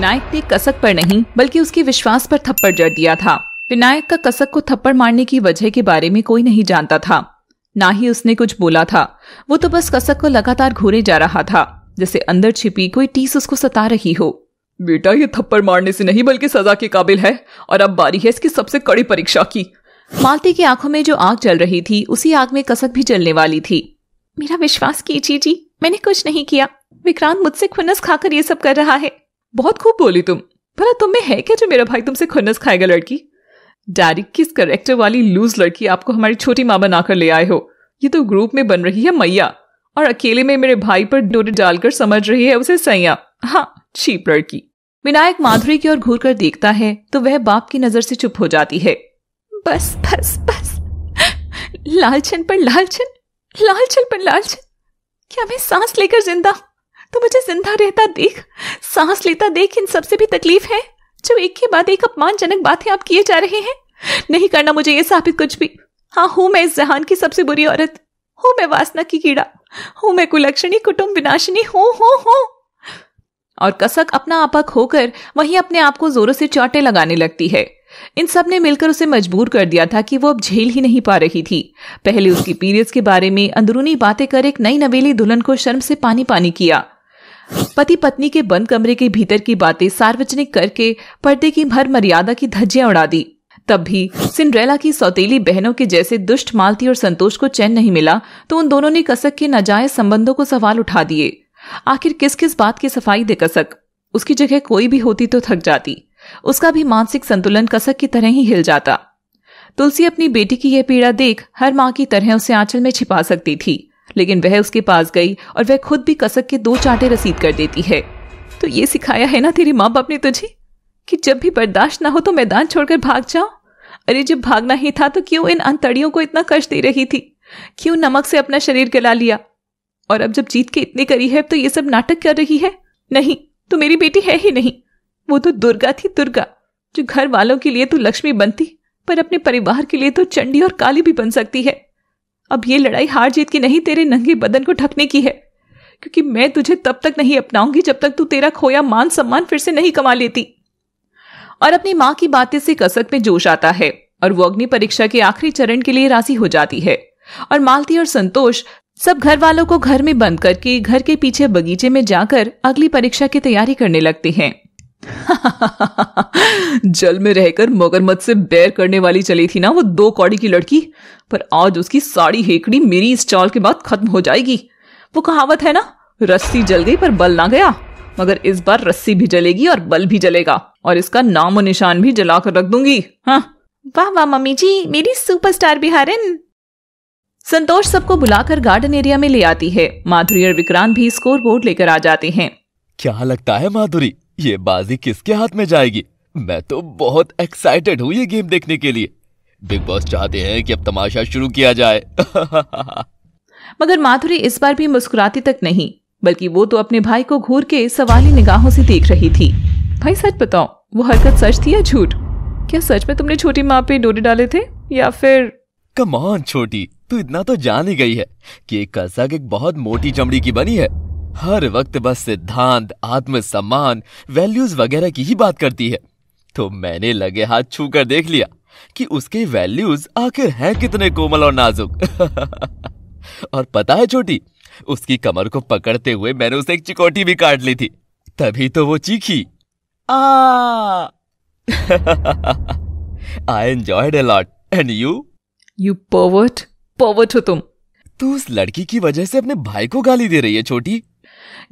विनायक ने कसक पर नहीं बल्कि उसके विश्वास पर थप्पड़ जड़ दिया था विनायक का कसक को थप्पड़ मारने की वजह के बारे में कोई नहीं जानता था ना ही उसने कुछ बोला था वो तो बस कसक को लगातार घूरे जा रहा था जैसे अंदर छिपी कोई टीस उसको सता रही हो बेटा ये थप्पड़ मारने से नहीं बल्कि सजा के काबिल है और अब बारी है इसकी सबसे कड़ी परीक्षा की मालती की आंखों में जो आग जल रही थी उसी आग में कसक भी जलने वाली थी मेरा विश्वास कीजिए जी मैंने कुछ नहीं किया विक्रांत मुझसे खुनस खाकर ये सब कर रहा है बहुत खूब बोली तुम भला तुम में है क्या जो मेरा भाई तुमसे खुन्नस खाएगा लड़की डैडी किस करेक्टर वाली लूज लड़की आपको हमारी छोटी माँ बनाकर ले आए हो ये तो ग्रुप में बन रही है मैया और अकेले में मेरे भाई पर डोरे डालकर समझ रही है उसे सैया हाँ छीप लड़की विनायक माधुरी की ओर घूर कर देखता है तो वह बाप की नजर से चुप हो जाती है बस बस बस लालचन पर लालचन लालचन पर लालचन क्या मैं सांस लेकर जिंदा हूं तो मुझे जिंदा रहता देख सांस लेता देख इन सबसे भी तकलीफ है जो एक के बाद एक अपमानजनक बातें आप किए जा रहे हैं नहीं करना मुझे ये साबित कुछ भी हाँ हूं मैं इस जहान की सबसे बुरी औरत हूं मैं वासना की कीड़ा हूं मैं कुलक्षणी कुटुंब विनाशिनी हूं हूं हूं और कसक अपना आपा खोकर वहीं अपने आप को जोरों से चौटे लगाने लगती है इन सब ने मिलकर उसे मजबूर कर दिया था कि वो अब झेल ही नहीं पा रही थी पहले उसकी पीरियड्स के बारे में अंदरूनी बातें कर एक नई नवेली दुल्हन को शर्म से पानी पानी किया पति पत्नी के बंद कमरे के भीतर की बातें सार्वजनिक करके पर्दे की भर मर्यादा की धज्जियां उड़ा दी तब भी सिंड्रेला की सौतेली बहनों के जैसे दुष्ट मालती और संतोष को चैन नहीं मिला तो उन दोनों ने कसक के नाजायज संबंधों को सवाल उठा दिए आखिर किस किस बात की सफाई दे कसक उसकी जगह कोई भी होती तो थक जाती उसका भी मानसिक संतुलन कसक की तरह ही हिल जाता तुलसी अपनी बेटी की यह पीड़ा देख हर मां की तरह उसे आंचल में छिपा सकती थी लेकिन वह उसके पास गई और वह खुद भी कसक के दो चांटे रसीद कर देती है तो ये सिखाया है ना तेरे माँ बाप ने तुझे कि जब भी बर्दाश्त ना हो तो मैदान छोड़कर भाग जाओ अरे जब भागना ही था तो क्यों इन अंतड़ियों को इतना कष्ट दे रही थी क्यों नमक से अपना शरीर गला लिया और अब जब जीत के इतने करी है तो ये सब नाटक कर रही है नहीं तो मेरी बेटी है ही नहीं वो तो दुर्गा थी दुर्गा जो घर वालों के लिए तो लक्ष्मी बनती पर अपने परिवार के लिए तो चंडी और काली भी बन सकती है अब ये लड़ाई हार जीत की नहीं तेरे नंगे बदन को ढकने की है क्योंकि मैं तुझे तब तक नहीं अपनाऊंगी जब तक तू तेरा खोया मान सम्मान फिर से नहीं कमा लेती और अपनी मां की बातें से कसक में जोश आता है और वो अग्नि परीक्षा के आखिरी चरण के लिए राजी हो जाती है और मालती और संतोष सब घर वालों को घर में बंद करके घर के पीछे बगीचे में जाकर अगली परीक्षा की तैयारी करने लगते हैं जल में रहकर मगरमत से बैर करने वाली चली थी ना वो दो कौड़ी की लड़की पर आज उसकी साड़ी हेकड़ी मेरी इस चाल के बाद खत्म हो जाएगी वो कहावत है ना रस्सी जल गई पर बल ना गया मगर इस बार रस्सी भी जलेगी और बल भी जलेगा और इसका नाम और निशान भी जला कर रख दूंगी हाँ वाह वाह मम्मी जी मेरी सुपरस्टार बिहारिन संतोष सबको बुलाकर गार्डन एरिया में ले आती है माधुरी और विक्रांत भी स्कोर बोर्ड लेकर आ जाते हैं क्या लगता है माधुरी ये बाजी किसके हाथ में जाएगी मैं तो बहुत एक्साइटेड हूँ ये गेम देखने के लिए बिग बॉस चाहते हैं कि अब तमाशा शुरू किया जाए मगर माधुरी इस बार भी मुस्कुराती तक नहीं बल्कि वो तो अपने भाई को घूर के सवाली निगाहों से देख रही थी भाई सच बताओ वो हरकत सच थी या झूठ क्या सच में तुमने छोटी माँ पे डोरे डाले थे या फिर कमान छोटी तू इतना तो जान ही गई है कि एक कसाक एक बहुत मोटी चमड़ी की बनी है हर वक्त बस सिद्धांत आत्मसम्मान वैल्यूज वगैरह की ही बात करती है तो मैंने लगे हाथ छू कर देख लिया कि उसके वैल्यूज आखिर हैं कितने कोमल और नाजुक और पता है छोटी उसकी कमर को पकड़ते हुए मैंने उसे एक चिकोटी भी काट ली थी तभी तो वो चीखी I enjoyed a lot and you you pervert pervert हो तुम तू उस लड़की की वजह से अपने भाई को गाली दे रही है छोटी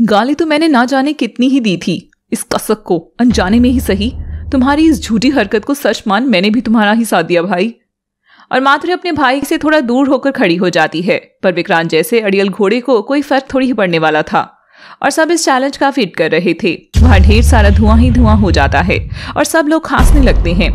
गाली तो मैंने ना जाने कितनी ही दी थी इस कसक को अनजाने में ही सही तुम्हारी इस झूठी हरकत को सच मान मैंने भी तुम्हारा ही साथ दिया भाई और मात्र अपने भाई से थोड़ा दूर होकर खड़ी हो जाती है पर विक्रांत जैसे अड़ियल घोड़े को कोई फर्क थोड़ी ही पड़ने वाला था और सब इस चैलेंज का फिट कर रहे थे वहां ढेर सारा धुआं ही धुआं हो जाता है और सब लोग खांसने लगते हैं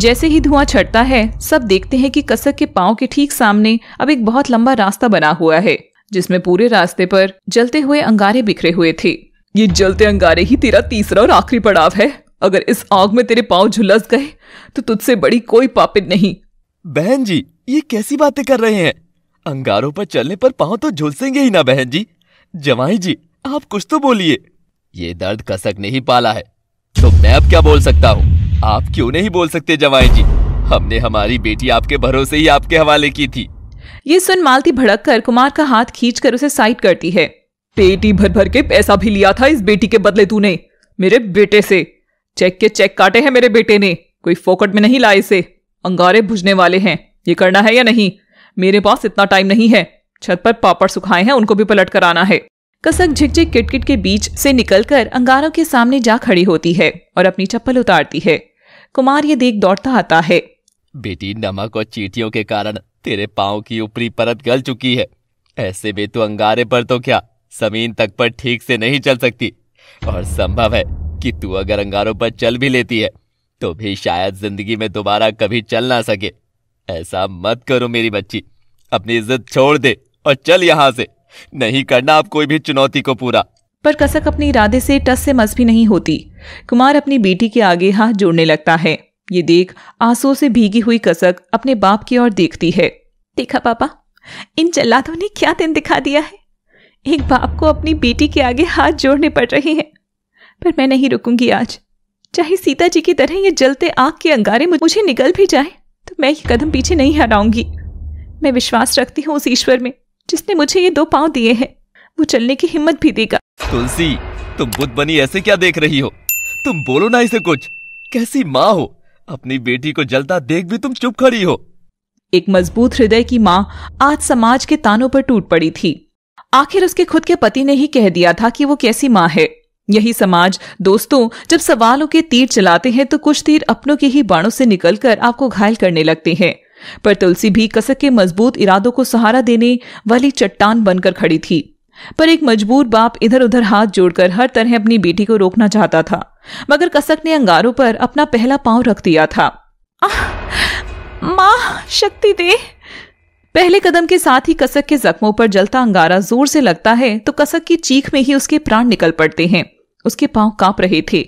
जैसे ही धुआं छटता है सब देखते हैं कि कसक के पाँव के ठीक सामने अब एक बहुत लंबा रास्ता बना हुआ है जिसमें पूरे रास्ते पर जलते हुए अंगारे बिखरे हुए थे ये जलते अंगारे ही तेरा तीसरा और आखिरी पड़ाव है अगर इस आग में तेरे पांव झुलस गए तो तुझसे बड़ी कोई पापित नहीं बहन जी ये कैसी बातें कर रहे हैं अंगारों पर चलने पर पांव तो झुलसेंगे ही ना बहन जी जवाई जी आप कुछ तो बोलिए ये दर्द कसक नहीं पाला है तो मैं अब क्या बोल सकता हूँ आप क्यों नहीं बोल सकते जवाई जी हमने हमारी बेटी आपके भरोसे ही आपके हवाले की थी ये सुन मालती भड़क कर कुमार का हाथ खींच कर उसे साइड करती है पेटी भर भर के पैसा भी लिया था इस बेटी के बदले तूने मेरे बेटे से चेक के चेक काटे हैं मेरे बेटे ने कोई फोकट में नहीं लाए इसे अंगारे भुजने वाले हैं ये करना है या नहीं मेरे पास इतना टाइम नहीं है छत पर पापड़ सुखाए हैं उनको भी पलट कर आना है कसक झिकझिक किटकिट के बीच से निकलकर अंगारों के सामने जा खड़ी होती है और अपनी चप्पल उतारती है कुमार ये देख दौड़ता आता है बेटी नमक और चीटियों के कारण तेरे पाओ की ऊपरी परत गल चुकी है ऐसे में तो अंगारे पर तो क्या जमीन तक पर ठीक से नहीं चल सकती और संभव है कि तू अगर अंगारों पर चल भी लेती है तो भी शायद जिंदगी में दोबारा कभी चल ना सके ऐसा मत करो मेरी बच्ची अपनी इज्जत छोड़ दे और चल यहाँ से नहीं करना आप कोई भी चुनौती को पूरा पर कसक अपने इरादे से टस से मस भी नहीं होती कुमार अपनी बेटी के आगे हाथ जोड़ने लगता है ये देख आंसू से भीगी हुई कसक अपने बाप की ओर देखती है देखा पापा इन जल्लादों ने क्या दिन दिखा दिया है एक बाप को अपनी बेटी के आगे हाथ जोड़ने पड़ रहे हैं पर मैं नहीं रुकूंगी आज चाहे सीता जी की तरह ये जलते आग के अंगारे मुझे निकल भी जाए तो मैं ये कदम पीछे नहीं हटाऊंगी मैं विश्वास रखती हूँ उस ईश्वर में जिसने मुझे ये दो पांव दिए हैं वो चलने की हिम्मत भी देगा तुलसी तुम बुद्ध बनी ऐसे क्या देख रही हो तुम बोलो ना इसे कुछ कैसी माँ हो अपनी बेटी को जलता देख भी तुम चुप खड़ी हो एक मजबूत हृदय की माँ आज समाज के तानों पर टूट पड़ी थी आखिर उसके खुद के पति ने ही कह दिया था कि वो कैसी माँ है यही समाज दोस्तों जब सवालों के तीर चलाते हैं तो कुछ तीर अपनों के ही बाणों से निकलकर आपको घायल करने लगते हैं पर तुलसी भी कसक के मजबूत इरादों को सहारा देने वाली चट्टान बनकर खड़ी थी पर एक मजबूर बाप इधर उधर हाथ जोड़कर हर तरह अपनी बेटी को रोकना चाहता था मगर कसक ने अंगारों पर अपना पहला पांव रख दिया था माँ शक्ति दे पहले कदम के साथ ही कसक के जख्मों पर जलता अंगारा जोर से लगता है तो कसक की चीख में ही उसके प्राण निकल पड़ते हैं उसके पांव कांप रहे थे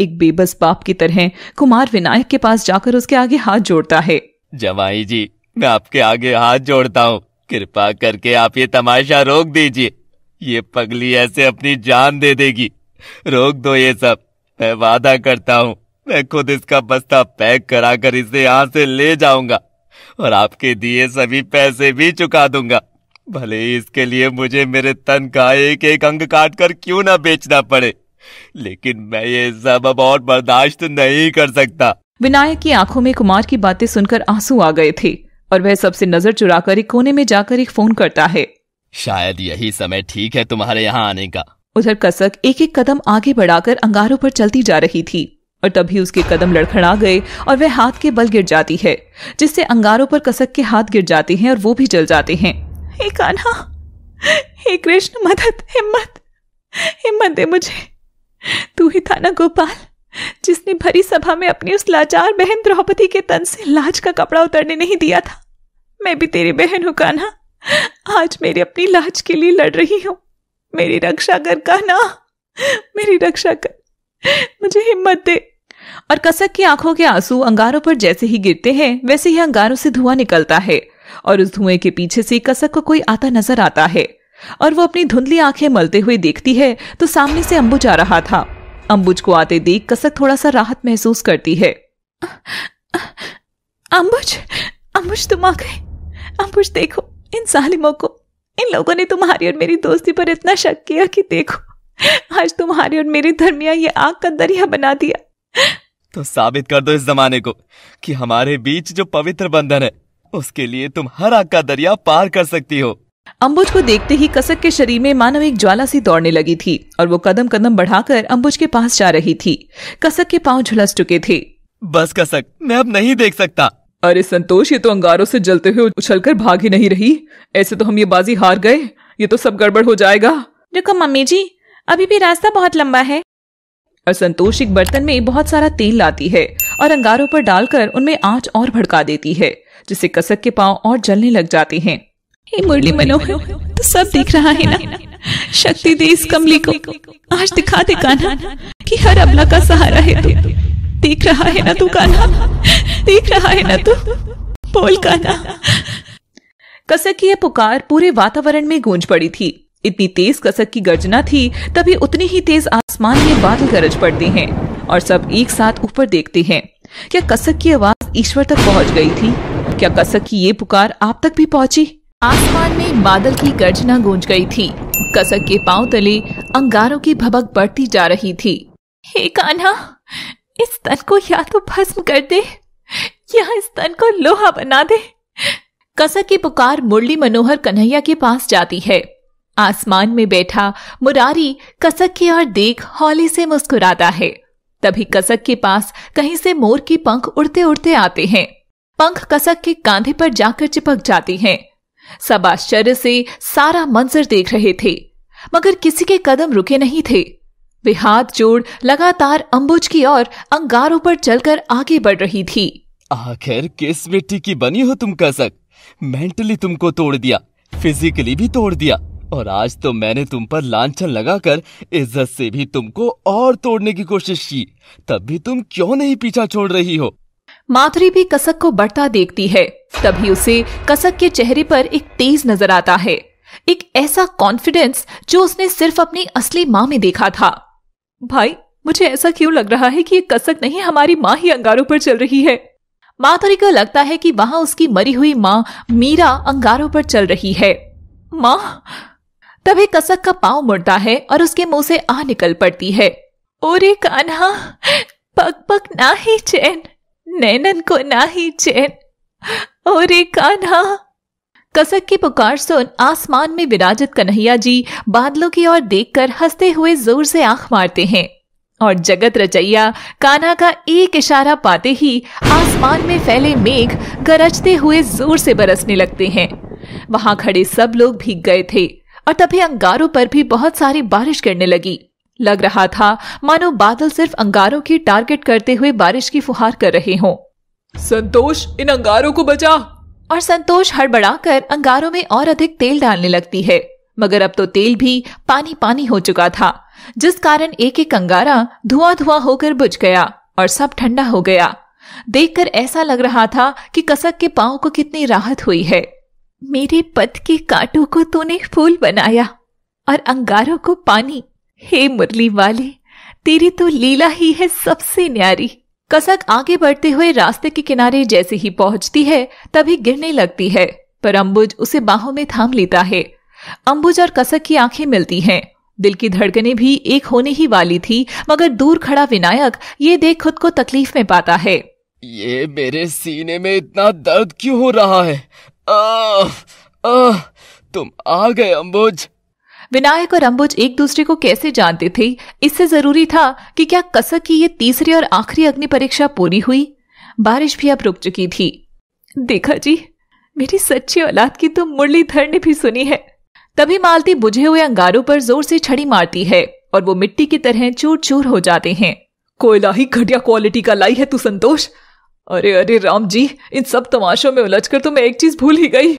एक बेबस बाप की तरह कुमार विनायक के पास जाकर उसके आगे हाथ जोड़ता है जवाई जी मैं आपके आगे हाथ जोड़ता हूँ कृपा करके आप ये तमाशा रोक दीजिए ये पगली ऐसे अपनी जान दे देगी रोक दो ये सब मैं वादा करता हूँ मैं खुद इसका बस्ता पैक करा कर इसे यहाँ से ले जाऊंगा और आपके दिए सभी पैसे भी चुका दूंगा भले इसके लिए मुझे मेरे तन का एक एक अंग काट कर क्यों ना बेचना पड़े लेकिन मैं ये सब अब और बर्दाश्त नहीं कर सकता विनायक की आंखों में कुमार की बातें सुनकर आंसू आ गए थे और वह सबसे नजर चुरा कर एक कोने में जाकर एक फोन करता है शायद यही समय ठीक है तुम्हारे यहाँ आने का उधर कसक एक एक कदम आगे बढ़ाकर अंगारों पर चलती जा रही थी और तभी उसके कदम लड़खड़ा गए और वह हाथ के बल गिर जाती है जिससे अंगारों पर कसक के हाथ गिर जाते हैं और वो भी जल जाते हैं हे कान्हा हे कृष्ण मदद हिम्मत हिम्मत दे मुझे तू ही था ना गोपाल जिसने भरी सभा में अपनी उस लाचार बहन द्रौपदी के तन से लाज का कपड़ा उतरने नहीं दिया था मैं भी तेरी बहन हूं कान्हा आज मेरे अपनी लाज के लिए लड़ रही हूँ मेरी रक्षा कर कहना मेरी रक्षा कर मुझे हिम्मत दे और कसक की आंखों के आंसू अंगारों पर जैसे ही गिरते हैं वैसे ही अंगारों से धुआं निकलता है और उस धुएं के पीछे से कसक को कोई आता नजर आता है और वो अपनी धुंधली आंखें मलते हुए देखती है तो सामने से अम्बुज आ रहा था अंबुज को आते देख कसक थोड़ा सा राहत महसूस करती है अम्बुज अंबुज तुम आ गए अंबुज देखो इन सालिमों को इन लोगों ने तुम्हारी और मेरी दोस्ती पर इतना शक किया कि देखो आज तुम्हारी और मेरे धर्मिया ये आग का दरिया बना दिया तो साबित कर दो इस जमाने को कि हमारे बीच जो पवित्र बंधन है उसके लिए तुम हर आग का दरिया पार कर सकती हो अम्बुज को देखते ही कसक के शरीर में मानव एक ज्वाला सी दौड़ने लगी थी और वो कदम कदम बढ़ाकर अम्बुज के पास जा रही थी कसक के पांव झुलस चुके थे बस कसक मैं अब नहीं देख सकता अरे संतोष ये तो अंगारों से जलते हुए उछलकर भाग ही नहीं रही ऐसे तो हम ये बाजी हार गए ये तो सब गड़बड़ हो जाएगा देखो मम्मी जी अभी भी रास्ता बहुत लंबा है और संतोष एक बर्तन में बहुत सारा तेल लाती है और अंगारों पर डालकर उनमें आंच और भड़का देती है जिससे कसक के पाँव और जलने लग जाते हैं मुरली मनोहर तो सब दिख रहा है ना शक्ति दे इस कमली को आज दिखा दे काना कि हर अबला का सहारा है तू देख रहा है ना तू काना देख रहा है ना तू बोल काना कसक की यह पुकार पूरे वातावरण में गूंज पड़ी थी इतनी तेज कसक की गर्जना थी तभी उतनी ही तेज आसमान में बादल गरज पड़ते हैं और सब एक साथ ऊपर देखते हैं क्या कसक की आवाज ईश्वर तक पहुंच गई थी क्या कसक की ये पुकार आप तक भी पहुंची आसमान में बादल की गर्जना गूंज गई थी कसक के पांव तले अंगारों की भबक बढ़ती जा रही थी हे कान्हा इस तन को या तो भस्म कर दे या इस तन को लोहा बना दे कसर की पुकार मुरली मनोहर कन्हैया के पास जाती है आसमान में बैठा मुरारी कसक की ओर देख हौली से मुस्कुराता है तभी कसक के पास कहीं से मोर की पंख उड़ते उड़ते आते हैं पंख कसक के कांधे पर जाकर चिपक जाती हैं। सब आश्चर्य से सारा मंजर देख रहे थे मगर किसी के कदम रुके नहीं थे वे हाथ जोड़ लगातार अम्बुज की ओर अंगारों पर चलकर आगे बढ़ रही थी आखिर किस मिट्टी की बनी हो तुम कसक मेंटली तुमको तोड़ दिया फिजिकली भी तोड़ दिया और आज तो मैंने तुम पर लांछन लगाकर इज्जत से भी तुमको और तोड़ने की कोशिश की तब भी तुम क्यों नहीं पीछा छोड़ रही हो माधुरी भी कसक को बढ़ता देखती है तभी उसे कसक के चेहरे पर एक तेज नजर आता है एक ऐसा कॉन्फिडेंस जो उसने सिर्फ अपनी असली माँ में देखा था भाई मुझे ऐसा क्यों लग रहा है कि ये कसक नहीं हमारी माँ ही अंगारों पर चल रही है माधुरी तो को लगता है कि वहां उसकी मरी हुई माँ मीरा अंगारों पर चल रही है माँ तभी कसक का पांव मुड़ता है और उसके मुंह से आ निकल पड़ती है ओरे कान्हा पक पक ना ही चैन नैनन को ना ही चैन एक कान्हा कसक की पुकार सुन आसमान में विराजत कन्हैया जी बादलों की ओर देखकर हंसते हुए जोर से आंख मारते हैं और जगत रचैया काना का एक इशारा पाते ही आसमान में फैले मेघ गरजते हुए जोर से बरसने लगते हैं वहां खड़े सब लोग भीग गए थे और तभी अंगारों पर भी बहुत सारी बारिश गिरने लगी लग रहा था मानो बादल सिर्फ अंगारों की टारगेट करते हुए बारिश की फुहार कर रहे हों संतोष इन अंगारों को बचा और संतोष हड़बड़ाकर अंगारों में और अधिक तेल डालने लगती है मगर अब तो तेल भी पानी पानी हो चुका था जिस कारण एक एक अंगारा धुआं धुआं होकर बुझ गया और सब ठंडा हो गया देखकर ऐसा लग रहा था कि कसक के पांव को कितनी राहत हुई है मेरे पद के कांटों को तूने फूल बनाया और अंगारों को पानी हे मुरली वाले तेरी तो लीला ही है सबसे न्यारी कसक आगे बढ़ते हुए रास्ते के किनारे जैसे ही पहुंचती है तभी गिरने लगती है पर अंबुज उसे बाहों में थाम लेता है अंबुज और कसक की आंखें मिलती हैं दिल की धड़कने भी एक होने ही वाली थी मगर दूर खड़ा विनायक ये देख खुद को तकलीफ में पाता है ये मेरे सीने में इतना दर्द क्यों हो रहा है आ, आ, तुम आ गए अंबुज विनायक और अंबुज एक दूसरे को कैसे जानते थे इससे जरूरी था कि क्या कसक की ये तीसरी और आखिरी अग्नि परीक्षा पूरी हुई बारिश भी अब रुक चुकी थी देखा जी मेरी सच्ची औलाद की तो मुरलीधर ने भी सुनी है तभी मालती बुझे हुए अंगारों पर जोर से छड़ी मारती है और वो मिट्टी की तरह चूर चूर हो जाते हैं कोयला ही घटिया क्वालिटी का लाई है तू संतोष अरे अरे राम जी इन सब तमाशों में उलझकर तो मैं एक चीज भूल ही गई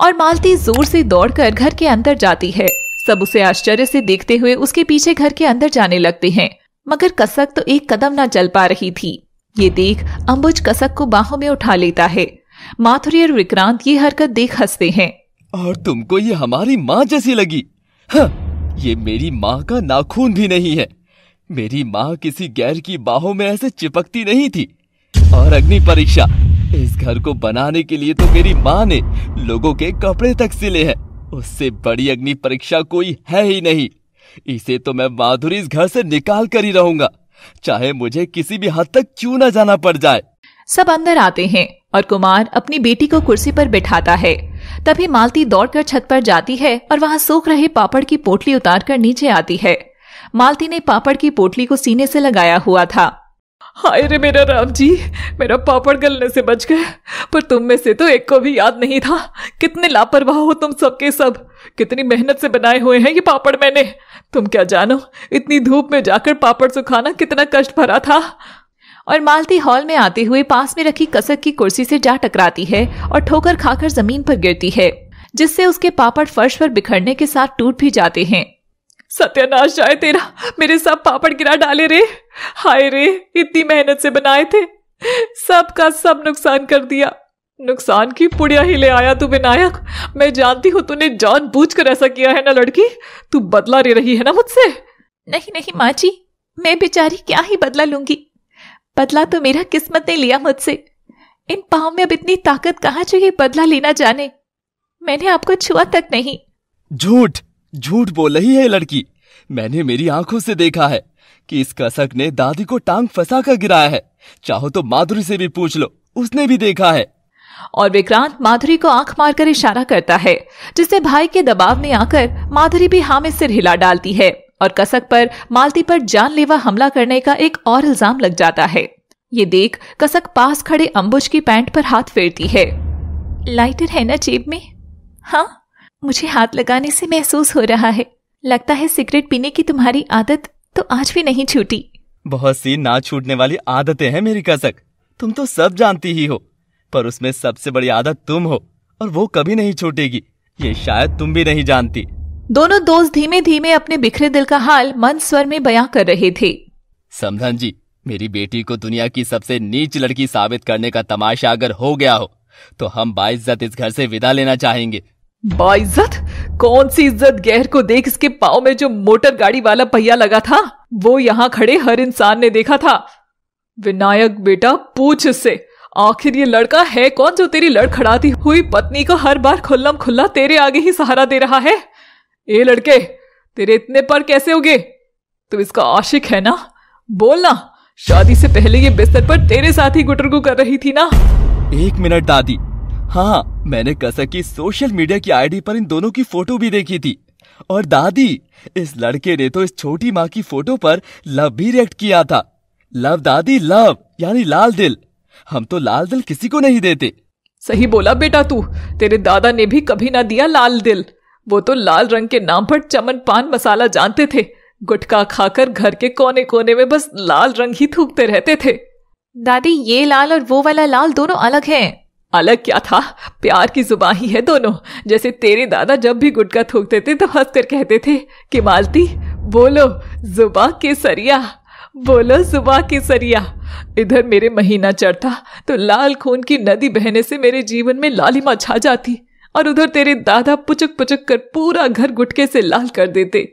और मालती जोर से दौड़कर घर के अंदर जाती है सब उसे आश्चर्य से देखते हुए उसके पीछे घर के अंदर जाने लगते हैं मगर कसक तो एक कदम ना चल पा रही थी ये देख अम्बुज कसक को बाहों में उठा लेता है माथुरी और विक्रांत ये हरकत देख हंसते हैं और तुमको ये हमारी माँ जैसी लगी हाँ, ये मेरी माँ का नाखून भी नहीं है मेरी माँ किसी गैर की बाहों में ऐसे चिपकती नहीं थी और अग्नि परीक्षा इस घर को बनाने के लिए तो मेरी माँ ने लोगों के कपड़े तक सिले हैं उससे बड़ी अग्नि परीक्षा कोई है ही नहीं इसे तो मैं माधुरी इस घर से निकाल कर ही रहूंगा चाहे मुझे किसी भी हद तक क्यों न जाना पड़ जाए सब अंदर आते हैं और कुमार अपनी बेटी को कुर्सी पर बिठाता है तभी मालती दौड़कर छत पर जाती है और वहाँ सूख रहे पापड़ की पोटली उतार कर नीचे आती है मालती ने पापड़ की पोटली को सीने से लगाया हुआ था हाय रे मेरा राम जी मेरा पापड़ गलने से बच गए पर तुम में से तो एक को भी याद नहीं था कितने लापरवाह हो तुम सबके सब कितनी मेहनत से बनाए हुए हैं ये पापड़ मैंने तुम क्या जानो इतनी धूप में जाकर पापड़ सुखाना कितना कष्ट भरा था और मालती हॉल में आते हुए पास में रखी कसक की कुर्सी से जा टकराती है और ठोकर खाकर जमीन पर गिरती है जिससे उसके पापड़ फर्श पर बिखरने के साथ टूट भी जाते हैं सत्यानाश जाए तेरा मेरे सब पापड़ गिरा डाले रे हाय रे इतनी मेहनत से बनाए थे सब का सब नुकसान कर दिया नुकसान की पुड़िया ही ले आया तू विनायक मैं जानती हूँ तूने जान बूझ कर ऐसा किया है ना लड़की तू बदला ले रही है ना मुझसे नहीं नहीं माँ जी मैं बेचारी क्या ही बदला लूंगी बदला तो मेरा किस्मत ने लिया मुझसे इन पाँव में अब इतनी ताकत कहाँ जो ये बदला लेना जाने मैंने आपको छुआ तक नहीं झूठ झूठ बोल रही है लड़की मैंने मेरी आंखों से देखा है कि इस कसक ने दादी को टांग फंसा कर गिराया है चाहो तो माधुरी से भी पूछ लो उसने भी देखा है और विक्रांत माधुरी को आंख मारकर इशारा करता है जिससे भाई के दबाव में आकर माधुरी भी हामिद सिर हिला डालती है और कसक पर मालती पर जानलेवा हमला करने का एक और इल्जाम लग जाता है ये देख कसक पास खड़े अंबुज की पैंट पर हाथ फेरती है लाइटर है ना जेब में हाँ मुझे हाथ लगाने से महसूस हो रहा है लगता है सिगरेट पीने की तुम्हारी आदत तो आज भी नहीं छूटी बहुत सी ना छूटने वाली आदतें हैं मेरी कसक तुम तो सब जानती ही हो पर उसमें सबसे बड़ी आदत तुम हो और वो कभी नहीं छूटेगी ये शायद तुम भी नहीं जानती दोनों दोस्त धीमे धीमे अपने बिखरे दिल का हाल मन स्वर में बयां कर रहे थे समधन जी मेरी बेटी को दुनिया की सबसे नीच लड़की साबित करने का तमाशा अगर हो गया हो तो हम बाइज्जत इस घर से विदा लेना चाहेंगे बाइज्जत कौन सी इज्जत गहर को देख इसके पाव में जो मोटर गाड़ी वाला पहिया लगा था वो यहाँ खड़े हर इंसान ने देखा था विनायक बेटा पूछ इससे आखिर ये लड़का है कौन जो तेरी लड़खड़ाती हुई पत्नी को हर बार खुल्लम खुल्ला तेरे आगे ही सहारा दे रहा है ए लड़के तेरे इतने पर कैसे हो गए तुम इसका आशिक है ना बोलना शादी से पहले ये बिस्तर पर तेरे साथ ही गुटरगु कर रही थी ना एक मिनट दादी हाँ मैंने कसक की सोशल मीडिया की आईडी पर इन दोनों की फोटो भी देखी थी और दादी इस लड़के ने तो इस छोटी माँ की फोटो पर लव भी रिएक्ट किया था लव दादी लव यानी लाल दिल हम तो लाल दिल किसी को नहीं देते सही बोला बेटा तू तेरे दादा ने भी कभी ना दिया लाल दिल वो तो लाल रंग के नाम पर चमन पान मसाला जानते थे गुटखा खाकर घर के कोने कोने में बस लाल रंग ही थूकते रहते थे दादी ये लाल और वो वाला लाल दोनों अलग हैं अलग क्या था प्यार की जुबा ही है दोनों जैसे तेरे दादा जब भी गुटका थूकते थे तो हंस कर कहते थे कि मालती बोलो जुबा के सरिया बोलो जुबा के सरिया इधर मेरे महीना चढ़ता तो लाल खून की नदी बहने से मेरे जीवन में लालिमा छा जाती और उधर तेरे दादा पुचक पुचक कर पूरा घर गुटके से लाल कर देते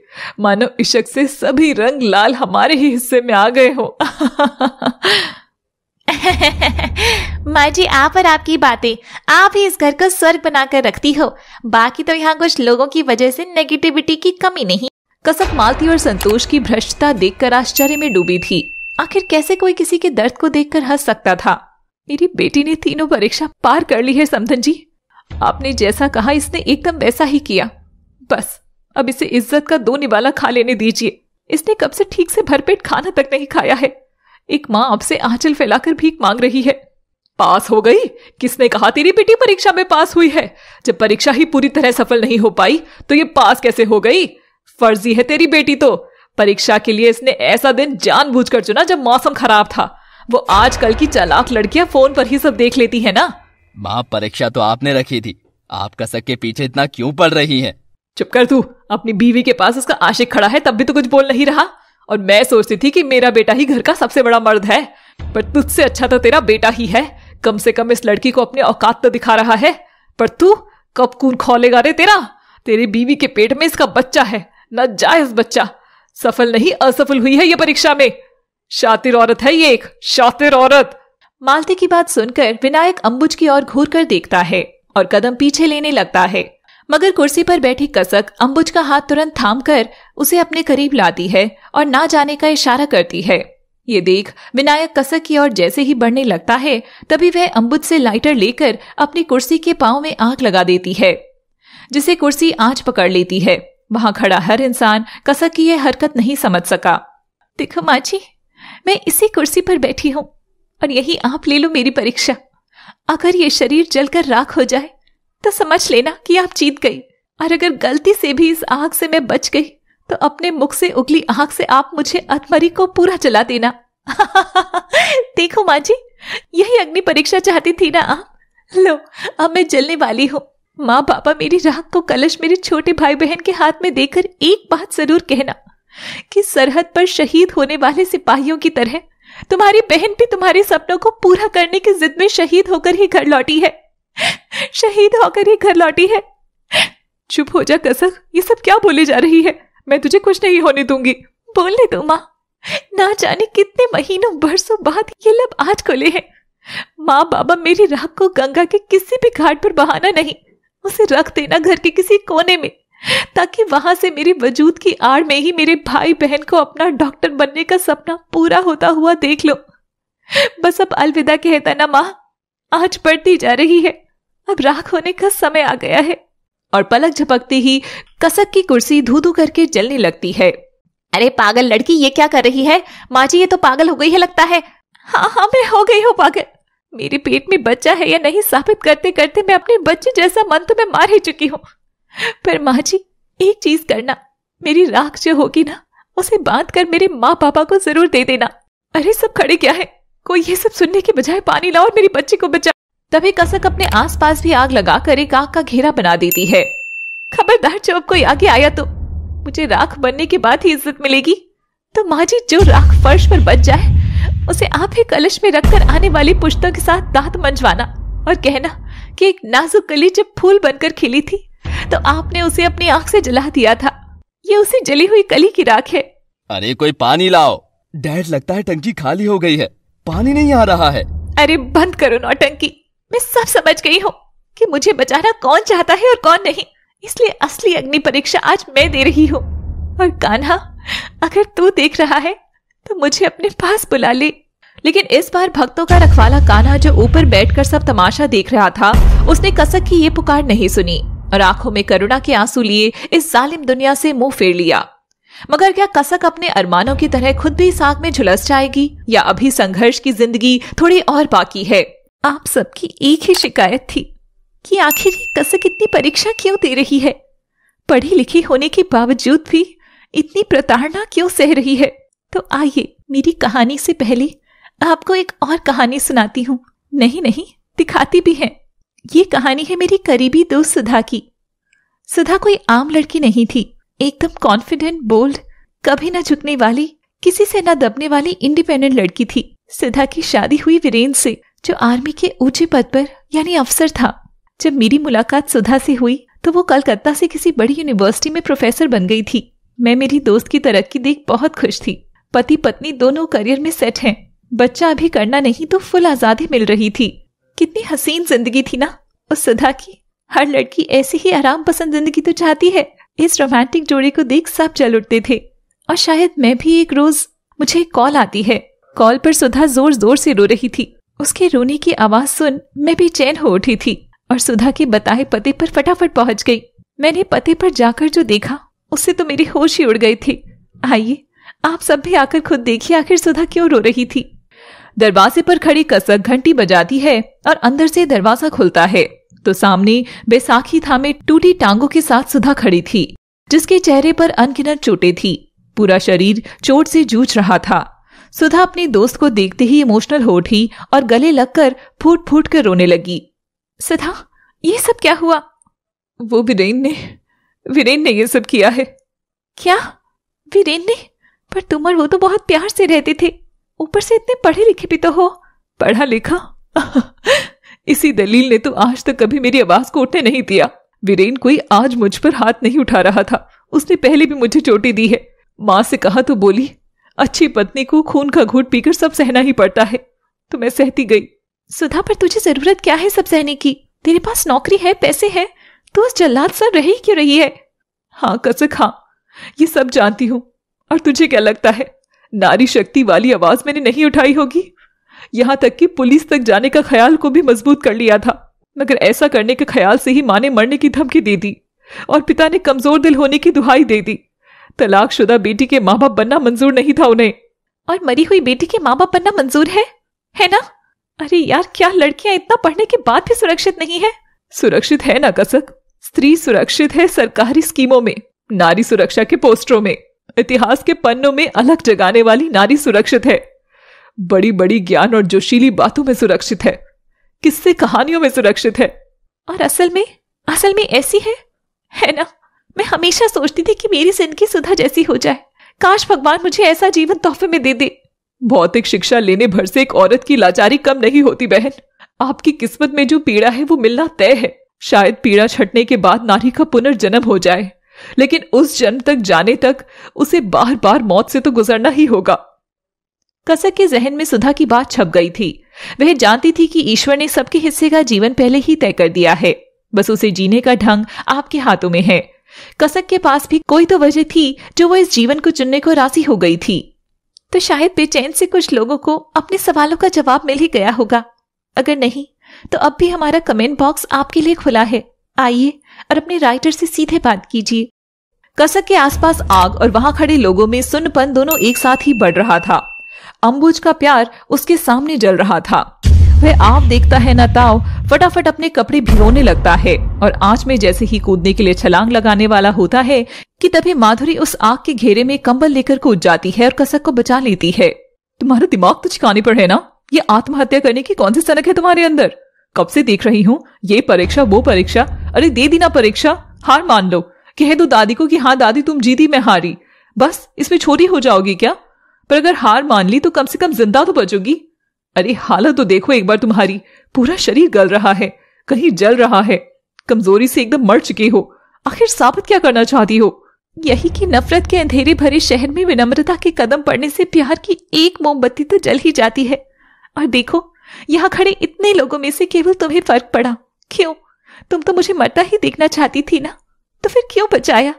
मानो इशक से सभी रंग लाल हमारे ही हिस्से में आ गए हो माँ जी आप और आपकी बातें आप ही इस घर को स्वर्ग बनाकर रखती हो बाकी तो यहाँ कुछ लोगों की वजह से नेगेटिविटी की कमी नहीं कसक मालती और संतोष की भ्रष्टता देखकर आश्चर्य में डूबी थी आखिर कैसे कोई किसी के दर्द को देखकर हंस सकता था मेरी बेटी ने तीनों परीक्षा पार कर ली है समधन जी आपने जैसा कहा इसने एकदम वैसा ही किया बस अब इसे इज्जत का दो निवाला खा लेने दीजिए इसने कब से ठीक से भरपेट खाना तक नहीं खाया है एक माँ आपसे आंचल फैलाकर भीख मांग रही है पास हो गई किसने कहा तेरी बेटी परीक्षा में पास हुई है जब परीक्षा ही पूरी तरह सफल नहीं हो पाई तो ये पास कैसे हो गई फर्जी है तेरी बेटी तो परीक्षा के लिए इसने ऐसा दिन जानबूझकर चुना जब मौसम खराब था वो आजकल की चालाक लड़कियां फोन पर ही सब देख लेती है ना माँ परीक्षा तो आपने रखी थी आप कसक के पीछे इतना क्यों पड़ रही है चुप कर तू अपनी बीवी के पास उसका आशिक खड़ा है तब भी तो कुछ बोल नहीं रहा और मैं सोचती थी कि मेरा बेटा ही घर का सबसे बड़ा मर्द है पर तुझसे अच्छा तो तेरा बेटा ही है कम से कम इस लड़की को अपने औकात तो दिखा रहा है पर तू कब कून खोलेगा रे तेरा तेरी बीवी के पेट में इसका बच्चा है न जायज बच्चा सफल नहीं असफल हुई है ये परीक्षा में शातिर औरत है ये एक शातिर औरत मालती की बात सुनकर विनायक अंबुज की ओर घूर कर देखता है और कदम पीछे लेने लगता है मगर कुर्सी पर बैठी कसक अंबुज का हाथ तुरंत थाम कर उसे अपने करीब लाती है और ना जाने का इशारा करती है ये देख विनायक कसक की ओर जैसे ही बढ़ने लगता है तभी वह अम्बुज से लाइटर लेकर अपनी कुर्सी के पाओ में आग लगा देती है जिसे कुर्सी आंच पकड़ लेती है वहां खड़ा हर इंसान कसक की यह हरकत नहीं समझ सका देखो माची मैं इसी कुर्सी पर बैठी हूं और यही आप ले लो मेरी परीक्षा अगर ये शरीर जलकर राख हो जाए तो समझ लेना कि आप जीत गई और अगर गलती से भी इस आग से मैं बच गई तो अपने मुख से उगली आग से आप मुझे अतमरी को पूरा जला देना देखो माँ जी यही अग्नि परीक्षा चाहती थी ना आप लो अब मैं जलने वाली हूँ माँ पापा मेरी राख को कलश मेरे छोटे भाई बहन के हाथ में देकर एक बात जरूर कहना कि सरहद पर शहीद होने वाले सिपाहियों की तरह तुम्हारी बहन भी तुम्हारे सपनों को पूरा करने की जिद में शहीद होकर ही घर लौटी है शहीद होकर ही घर लौटी है चुप हो जा कसक ये सब क्या बोली जा रही है मैं तुझे कुछ नहीं होने दूंगी बोलने दो माँ ना जाने कितने महीनों बरसों बाद ये लब आज खुले हैं माँ बाबा मेरी राख को गंगा के किसी भी घाट पर बहाना नहीं उसे रख देना घर के किसी कोने में ताकि वहां से मेरे वजूद की आड़ में ही मेरे भाई बहन को अपना डॉक्टर बनने का सपना पूरा होता हुआ देख लो बस अब अलविदा कहता ना माँ आज बढ़ती जा रही है अब राख होने का समय आ गया है और पलक झपकते ही कसक की कुर्सी धू धू करके जलने लगती है अरे पागल लड़की ये क्या कर रही है माँ जी ये तो पागल हो गई है लगता है हाँ हाँ मैं हो गई हूँ पागल मेरे पेट में बच्चा है या नहीं साबित करते करते मैं अपने बच्चे जैसा मन तो मैं मार ही चुकी हूँ पर माँ जी एक चीज करना मेरी राख जो होगी ना उसे बांध कर मेरे माँ पापा को जरूर दे देना अरे सब खड़े क्या है कोई ये सब सुनने के बजाय पानी लाओ और मेरी बच्ची को बचा तभी कसक अपने आसपास भी आग लगाकर एक आग का घेरा बना देती है खबरदार जब कोई आगे आया तो मुझे राख बनने के बाद ही इज्जत मिलेगी तो माँ जी जो राख फर्श पर बच जाए उसे आप ही कलश में रखकर आने वाली पुश्तों के साथ दांत मंजवाना और कहना कि एक नाजुक कली जब फूल बनकर खिली थी तो आपने उसे अपनी आंख से जला दिया था ये उसी जली हुई कली की राख है अरे कोई पानी लाओ डैड लगता है टंकी खाली हो गई है पानी नहीं आ रहा है अरे बंद करो नौटंकी मैं सब समझ गई हूँ कि मुझे बचाना कौन चाहता है और कौन नहीं इसलिए असली अग्नि परीक्षा आज मैं दे रही हूँ और कान्हा अगर तू देख रहा है तो मुझे अपने पास बुला ले लेकिन इस बार भक्तों का रखवाला कान्हा जो ऊपर बैठकर सब तमाशा देख रहा था उसने कसक की ये पुकार नहीं सुनी और आंखों में करुणा के आंसू लिए इस जालिम दुनिया से मुंह फेर लिया मगर क्या कसक अपने अरमानों की तरह खुद भी इस आग में झुलस जाएगी या अभी संघर्ष की जिंदगी थोड़ी और बाकी है आप सबकी एक ही शिकायत थी कि आखिर ये कसक इतनी परीक्षा क्यों दे रही है पढ़ी लिखी होने के बावजूद भी इतनी प्रताड़ना क्यों सह रही है तो आइए मेरी कहानी से पहले आपको एक और कहानी सुनाती हूँ नहीं नहीं दिखाती भी है ये कहानी है मेरी करीबी दोस्त सुधा की सुधा कोई आम लड़की नहीं थी एकदम कॉन्फिडेंट बोल्ड कभी न झुकने वाली किसी से न दबने वाली इंडिपेंडेंट लड़की थी सुधा की शादी हुई वीरेन से जो आर्मी के ऊंचे पद पर यानी अफसर था जब मेरी मुलाकात सुधा से हुई तो वो कलकत्ता से किसी बड़ी यूनिवर्सिटी में प्रोफेसर बन गई थी मैं मेरी दोस्त की तरक्की देख बहुत खुश थी पति पत्नी दोनों करियर में सेट हैं बच्चा अभी करना नहीं तो फुल आजादी मिल रही थी कितनी हसीन जिंदगी थी ना उस सुधा की हर लड़की ऐसी ही आराम पसंद जिंदगी तो चाहती है इस रोमांटिक जोड़े को देख सब जल उठते थे और शायद मैं भी एक रोज मुझे एक कॉल आती है कॉल पर सुधा जोर जोर से रो रही थी उसके रोने की आवाज सुन मैं चैन हो उठी थी और सुधा के बताए पते पर फटाफट पहुंच गई मैंने पते पर जाकर जो देखा उससे तो मेरी होश ही उड़ गई थी आइए आप सब भी आकर खुद देखिए आखिर सुधा क्यों रो रही थी दरवाजे पर खड़ी कसक घंटी बजाती है और अंदर से दरवाजा खुलता है तो सामने बैसाखी थामे टूटी टांगों के साथ सुधा खड़ी थी जिसके चेहरे पर अनगिनत चोटें थी पूरा शरीर चोट से जूझ रहा था सुधा अपने दोस्त को देखते ही इमोशनल हो उठी और गले लगकर फूट फूट कर रोने लगी सुधा ये सब क्या हुआ वो वीरेन ने वीरेन ने ये सब किया है क्या वीरेन ने पर तुम और वो तो बहुत प्यार से रहते थे ऊपर से इतने पढ़े लिखे भी तो हो पढ़ा लिखा इसी दलील ने तो आज तक कभी मेरी आवाज को उठने नहीं दिया वीरेन कोई आज मुझ पर हाथ नहीं उठा रहा था उसने पहले भी मुझे चोटी दी है माँ से कहा तो बोली अच्छी पत्नी को खून का घूट पीकर सब सहना ही पड़ता है तो मैं सहती गई सुधा पर तुझे जरूरत क्या है सब सहने की तेरे पास नौकरी है पैसे हैं तो उस जल्लाद सर रही क्यों रही है हाँ कसक हाँ ये सब जानती हूँ और तुझे क्या लगता है नारी शक्ति वाली आवाज मैंने नहीं उठाई होगी यहाँ तक कि पुलिस तक जाने का ख्याल को भी मजबूत कर लिया था मगर ऐसा करने के ख्याल से ही माँ ने मरने की धमकी दे दी और पिता ने कमजोर दिल होने की दुहाई दे दी तलाकशुदा बेटी के माँ बाप बनना मंजूर नहीं था उन्हें और मरी हुई बेटी के माँ बाप बनना मंजूर है है ना अरे यार क्या लड़कियां इतना पढ़ने के बाद भी सुरक्षित नहीं है सुरक्षित है ना कसक स्त्री सुरक्षित है सरकारी स्कीमों में नारी सुरक्षा के पोस्टरों में इतिहास के पन्नों में अलग जगाने वाली नारी सुरक्षित है बड़ी बड़ी ज्ञान और जोशीली बातों में सुरक्षित है किससे कहानियों में सुरक्षित है और असल में असल में ऐसी है है ना मैं हमेशा सोचती थी कि मेरी जिंदगी सुधा जैसी हो जाए काश भगवान मुझे ऐसा जीवन तोहफे में दे दे भौतिक शिक्षा लेने भर से एक औरत की लाचारी कम नहीं होती बहन आपकी किस्मत में जो पीड़ा है वो मिलना तय है शायद पीड़ा छटने के बाद नारी का पुनर्जन्म हो जाए लेकिन उस जन्म तक जाने तक उसे बार बार मौत से तो गुजरना ही होगा कसक के जहन में सुधा की बात छप गई थी वह जानती थी कि ईश्वर ने सबके हिस्से का जीवन पहले ही तय कर दिया है बस उसे जीने का ढंग आपके हाथों में है कसक के पास भी कोई तो वजह थी जो वो इस जीवन को चुनने को राजी हो गई थी तो शायद बेचैन से कुछ लोगों को अपने सवालों का जवाब मिल ही गया होगा अगर नहीं तो अब भी हमारा कमेंट बॉक्स आपके लिए खुला है आइए और अपने राइटर से सीधे बात कीजिए कसक के आसपास आग और वहां खड़े लोगों में सुनपन दोनों एक साथ ही बढ़ रहा था अंबुज का प्यार उसके सामने जल रहा था वह आप देखता है नाव फटाफट अपने कपड़े भिगोने लगता है और आज में जैसे ही कूदने के लिए छलांग लगाने वाला होता है कि तभी माधुरी उस आग के घेरे में कंबल लेकर कूद जाती है और कसक को बचा लेती है तुम्हारा दिमाग तो छिकाने पर है ना ये आत्महत्या करने की कौन सी सनक है तुम्हारे अंदर कब से देख रही हूँ ये परीक्षा वो परीक्षा अरे दे दी परीक्षा हार मान लो कह दो दादी को की हाँ दादी तुम जीती मैं हारी बस इसमें छोटी हो जाओगी क्या पर अगर हार मान ली तो कम से कम जिंदा तो बचोगी अरे हालत तो देखो एक बार तुम्हारी पूरा शरीर गल रहा है कहीं जल रहा है कमजोरी से एकदम मर चुके हो आखिर साबित क्या करना चाहती हो यही कि नफरत के अंधेरे भरे शहर में विनम्रता के कदम पड़ने से प्यार की एक मोमबत्ती तो जल ही जाती है और देखो यहाँ खड़े इतने लोगों में से केवल तुम्हें फर्क पड़ा क्यों तुम तो मुझे मरता ही देखना चाहती थी ना तो फिर क्यों बचाया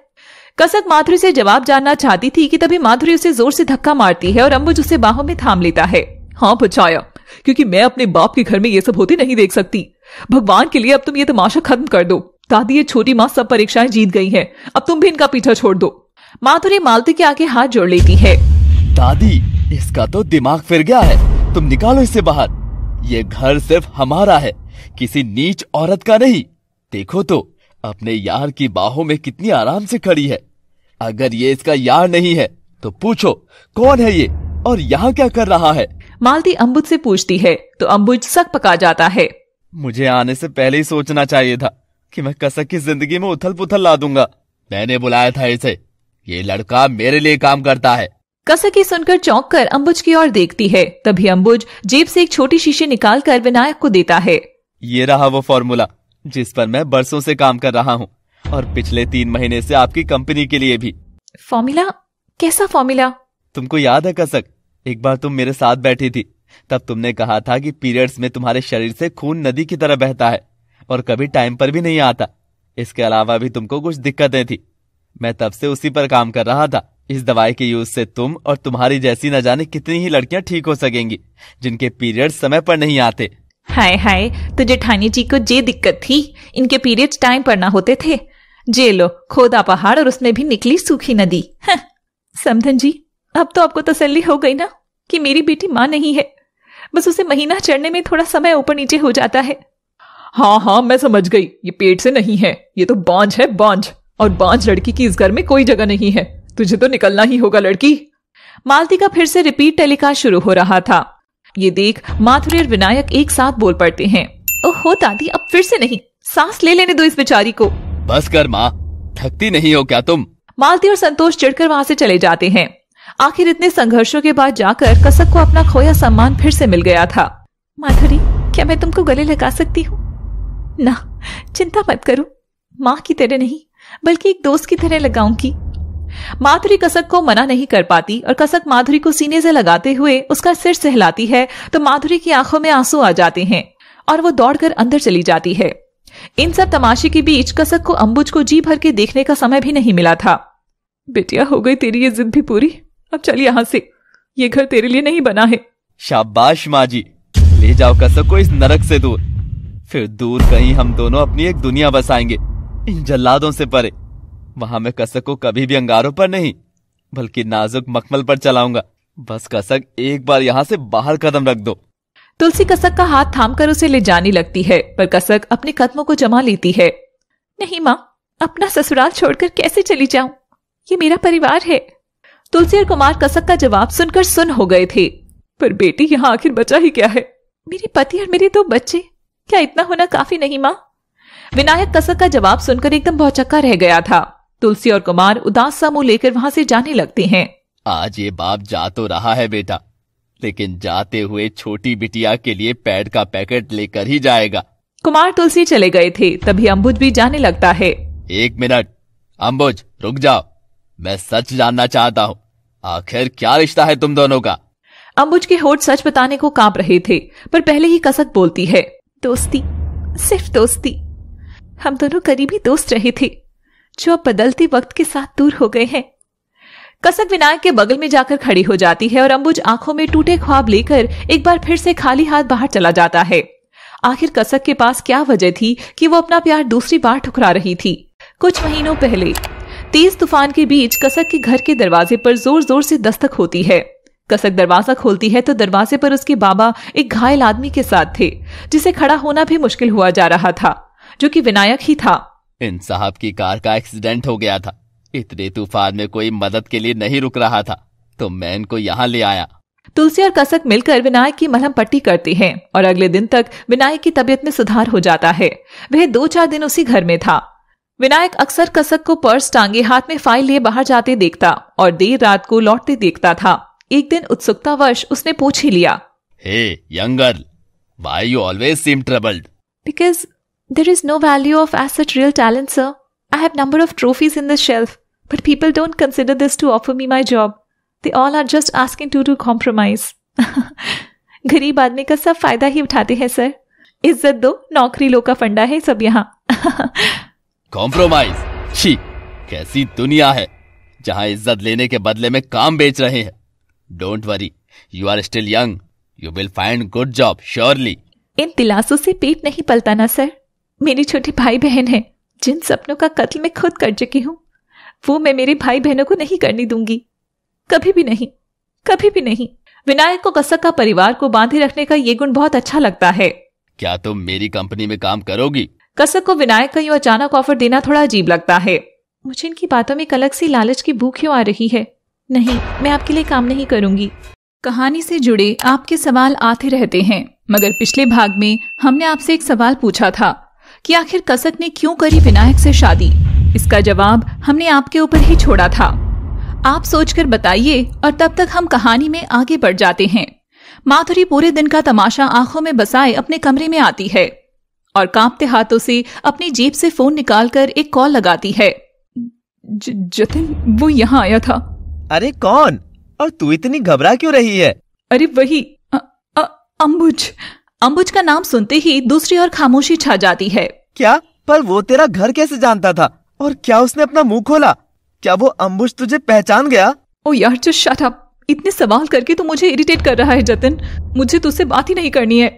कसक माधुरी से जवाब जानना चाहती थी कि तभी माधुरी उसे जोर से धक्का मारती है और अम्बुज उसे बाहों में थाम लेता है हाँ बचाया क्योंकि मैं अपने बाप के घर में ये सब होते नहीं देख सकती भगवान के लिए अब तुम ये तमाशा खत्म कर दो दादी ये छोटी माँ सब परीक्षाएं जीत गई हैं अब तुम भी इनका पीछा छोड़ दो माधुरी मालती के आगे हाथ जोड़ लेती है दादी इसका तो दिमाग फिर गया है तुम निकालो इसे बाहर ये घर सिर्फ हमारा है किसी नीच औरत का नहीं देखो तो अपने यार की बाहों में कितनी आराम से खड़ी है अगर ये इसका यार नहीं है तो पूछो कौन है ये और यहाँ क्या कर रहा है मालती अम्बुज से पूछती है तो अम्बुज सक पका जाता है मुझे आने से पहले ही सोचना चाहिए था कि मैं कसक की जिंदगी में उथल पुथल ला दूंगा मैंने बुलाया था इसे ये लड़का मेरे लिए काम करता है कसक ही सुनकर चौंक कर अम्बुज की ओर देखती है तभी अम्बुज जेब से एक छोटी शीशी निकाल कर विनायक को देता है ये रहा वो फॉर्मूला जिस पर मैं बरसों से काम कर रहा हूँ और पिछले तीन महीने से आपकी कंपनी के लिए भी फॉर्मूला कैसा फॉर्मूला तुमको याद है कसक एक बार तुम मेरे साथ बैठी थी तब तुमने कहा था कि पीरियड्स में तुम्हारे शरीर से खून नदी की तरह बहता है और कभी टाइम पर भी नहीं आता इसके अलावा भी तुमको कुछ दिक्कतें थी मैं तब से उसी पर काम कर रहा था इस दवाई के यूज से तुम और तुम्हारी जैसी न जाने कितनी ही लड़कियां ठीक हो सकेंगी जिनके पीरियड समय पर नहीं आते हाय हाय तुझे ठानी जी को जे दिक्कत थी इनके पीरियड्स टाइम पर ना होते थे जे लो खोदा पहाड़ और उसमें भी निकली सूखी नदी समधन जी अब तो आपको तसल्ली हो गई ना कि मेरी बेटी मां नहीं है बस उसे महीना चढ़ने में थोड़ा समय ऊपर नीचे हो जाता है हाँ हाँ मैं समझ गई ये पेट से नहीं है ये तो बांझ है बांझ और बांझ लड़की की इस घर में कोई जगह नहीं है तुझे तो निकलना ही होगा लड़की मालती का फिर से रिपीट टेलीकास्ट शुरू हो रहा था ये देख माथुरी और विनायक एक साथ बोल पड़ते हैं ओहो दादी अब फिर से नहीं सांस ले लेने दो इस बेचारी को बस कर माँ थकती नहीं हो क्या तुम मालती और संतोष चिड़कर वहाँ से चले जाते हैं आखिर इतने संघर्षों के बाद जाकर कसक को अपना खोया सम्मान फिर से मिल गया था माधुरी क्या मैं तुमको गले लगा सकती हूँ ना चिंता मत करो माँ की तरह नहीं बल्कि एक दोस्त की तरह लगाऊंगी माधुरी कसक को मना नहीं कर पाती और कसक माधुरी को सीने से लगाते हुए उसका सिर सहलाती है तो माधुरी की आंखों में आंसू आ जाते हैं और वो दौड़कर अंदर चली जाती है इन सब तमाशे के बीच कसक को अंबुज को जी भर के देखने का समय भी नहीं मिला था बेटिया हो गई तेरी ये जिद भी पूरी अब चल यहाँ से ये घर तेरे लिए नहीं बना है शाबाश माँ जी ले जाओ कसक को इस नरक से दूर फिर दूर कहीं हम दोनों अपनी एक दुनिया बसाएंगे इन जल्लादों से परे वहां मैं कसक को कभी भी अंगारों पर नहीं बल्कि नाजुक मखमल पर चलाऊंगा बस कसक एक बार यहाँ से बाहर कदम रख दो तुलसी कसक का हाथ थाम कर उसे ले जाने लगती है पर कसक अपने कदमों को जमा लेती है नहीं माँ अपना ससुराल छोड़कर कैसे चली जाऊं ये मेरा परिवार है तुलसी और कुमार कसक का जवाब सुनकर सुन हो गए थे पर बेटी यहाँ आखिर बचा ही क्या है मेरे पति और मेरे दो बच्चे क्या इतना होना काफी नहीं माँ विनायक कसक का जवाब सुनकर एकदम भौचक्का रह गया था तुलसी और कुमार उदास सा मुंह लेकर वहाँ से जाने लगते हैं आज ये बाप जा तो रहा है बेटा लेकिन जाते हुए छोटी बिटिया के लिए पैड का पैकेट लेकर ही जाएगा कुमार तुलसी चले गए थे तभी अम्बुज भी जाने लगता है एक मिनट अम्बुज रुक जाओ मैं सच जानना चाहता हूँ आखिर क्या रिश्ता है तुम दोनों का अम्बुज के होठ सच बताने को कांप रहे थे पर पहले ही कसक बोलती है दोस्ती सिर्फ दोस्ती हम दोनों करीबी दोस्त रहे थे जो अब बदलते वक्त के साथ दूर हो गए हैं कसक विनायक के बगल में जाकर खड़ी हो जाती है और अम्बुज आंखों में टूटे ख्वाब लेकर एक बार फिर से खाली हाथ बाहर चला जाता है आखिर कसक के पास क्या वजह थी कि वो अपना प्यार दूसरी बार ठुकरा रही थी कुछ महीनों पहले तेज तूफान के बीच कसक के घर के दरवाजे पर जोर जोर से दस्तक होती है कसक दरवाजा खोलती है तो दरवाजे पर उसके बाबा एक घायल आदमी के साथ थे जिसे खड़ा होना भी मुश्किल हुआ जा रहा था जो कि विनायक ही था इन साहब की कार का एक्सीडेंट हो गया था इतने तूफान में कोई मदद के लिए नहीं रुक रहा था तो मैं इनको यहाँ ले आया तुलसी और कसक मिलकर विनायक की मलहम पट्टी करते हैं और अगले दिन तक विनायक की तबीयत में सुधार हो जाता है वह दो चार दिन उसी घर में था विनायक अक्सर कसक को पर्स टांगे हाथ में फाइल लिए बाहर जाते देखता और देर रात को लौटते देखता था एक दिन उत्सुकतावश उसने पूछ ही लिया hey young girl why you always seem troubled because there is no value of as such real talent sir I have number of trophies in this shelf but people don't consider this to offer me my job they all are just asking to do compromise गरीब आदमी का सब फायदा ही उठाते हैं sir इज्जत दो नौकरी लो का फंडा है सब यहाँ कॉम्प्रोमाइज छी कैसी दुनिया है जहां इज्जत लेने के बदले में काम बेच रहे हैं don't worry you are still young you will find good job surely इन दिलासों से पेट नहीं पलता ना सर मेरी छोटी भाई बहन है जिन सपनों का कत्ल मैं खुद कर चुकी हूँ वो मैं मेरे भाई बहनों को नहीं करने दूंगी कभी भी नहीं कभी भी नहीं विनायक को कसक का परिवार को बांधे रखने का ये गुण बहुत अच्छा लगता है क्या तुम तो मेरी कंपनी में काम करोगी कसक को विनायक का यूँ अचानक ऑफर देना थोड़ा अजीब लगता है मुझे इनकी बातों में एक अलग सी लालच की भूख क्यों आ रही है नहीं मैं आपके लिए काम नहीं करूंगी कहानी से जुड़े आपके सवाल आते रहते हैं मगर पिछले भाग में हमने आपसे एक सवाल पूछा था कि आखिर कसक ने क्यों करी विनायक से शादी इसका जवाब हमने आपके ऊपर ही छोड़ा था आप सोचकर बताइए और तब तक हम कहानी में आगे बढ़ जाते हैं माधुरी पूरे दिन का तमाशा आंखों में बसाए अपने कमरे में आती है और कांपते हाथों से अपनी जेब से फोन निकालकर एक कॉल लगाती है ज, जतिन वो यहाँ आया था अरे कौन और तू इतनी घबरा क्यों रही है अरे वही अम्बुज अम्बुज का नाम सुनते ही दूसरी ओर खामोशी छा जाती है क्या पर वो तेरा घर कैसे जानता था और क्या उसने अपना मुंह खोला क्या वो अम्बुज तुझे पहचान गया ओ यार जो शट अप इतने सवाल करके तो मुझे इरिटेट कर रहा है जतिन मुझे तुझसे बात ही नहीं करनी है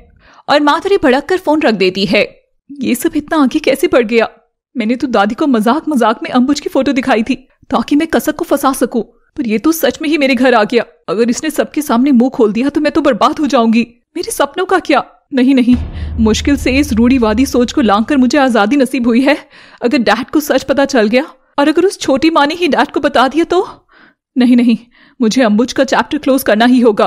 और माधुरी भड़क कर फोन रख देती है ये सब इतना आगे कैसे बढ़ गया मैंने तो दादी को मजाक मजाक में अम्बुज की फोटो दिखाई थी ताकि मैं कसक को फंसा सकूं पर ये तो सच में ही मेरे घर आ गया अगर इसने सबके सामने मुंह खोल दिया तो मैं तो बर्बाद हो जाऊंगी मेरे सपनों का क्या नहीं नहीं मुश्किल से इस रूढ़ीवादी सोच को लांग कर मुझे आजादी नसीब हुई है अगर डैड को सच पता चल गया और अगर उस छोटी माँ ने ही डैड को बता दिया तो नहीं नहीं मुझे अम्बुज का चैप्टर क्लोज करना ही होगा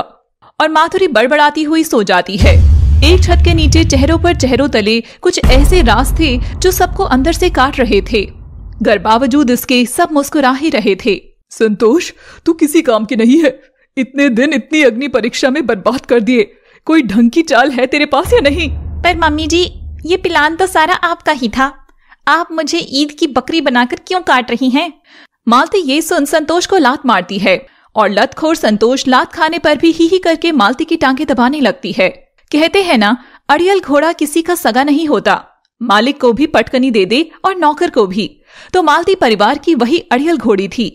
और माथुरी बड़बड़ाती हुई सो जाती है एक छत के नीचे चेहरों पर चेहरों तले कुछ ऐसे रास थे जो सबको अंदर से काट रहे थे घर बावजूद इसके सब मुस्कुरा ही रहे थे संतोष तू किसी काम की नहीं है इतने दिन इतनी अग्नि परीक्षा में बर्बाद कर दिए कोई ढंग की चाल है तेरे पास या नहीं पर मम्मी जी ये प्लान तो सारा आपका ही था आप मुझे ईद की बकरी बनाकर क्यों काट रही हैं? मालती ये सुन संतोष को लात मारती है और लतखोर संतोष लात खाने पर भी ही ही करके मालती की टांगे दबाने लगती है कहते हैं ना अड़ियल घोड़ा किसी का सगा नहीं होता मालिक को भी पटकनी दे दे और नौकर को भी तो मालती परिवार की वही अड़ियल घोड़ी थी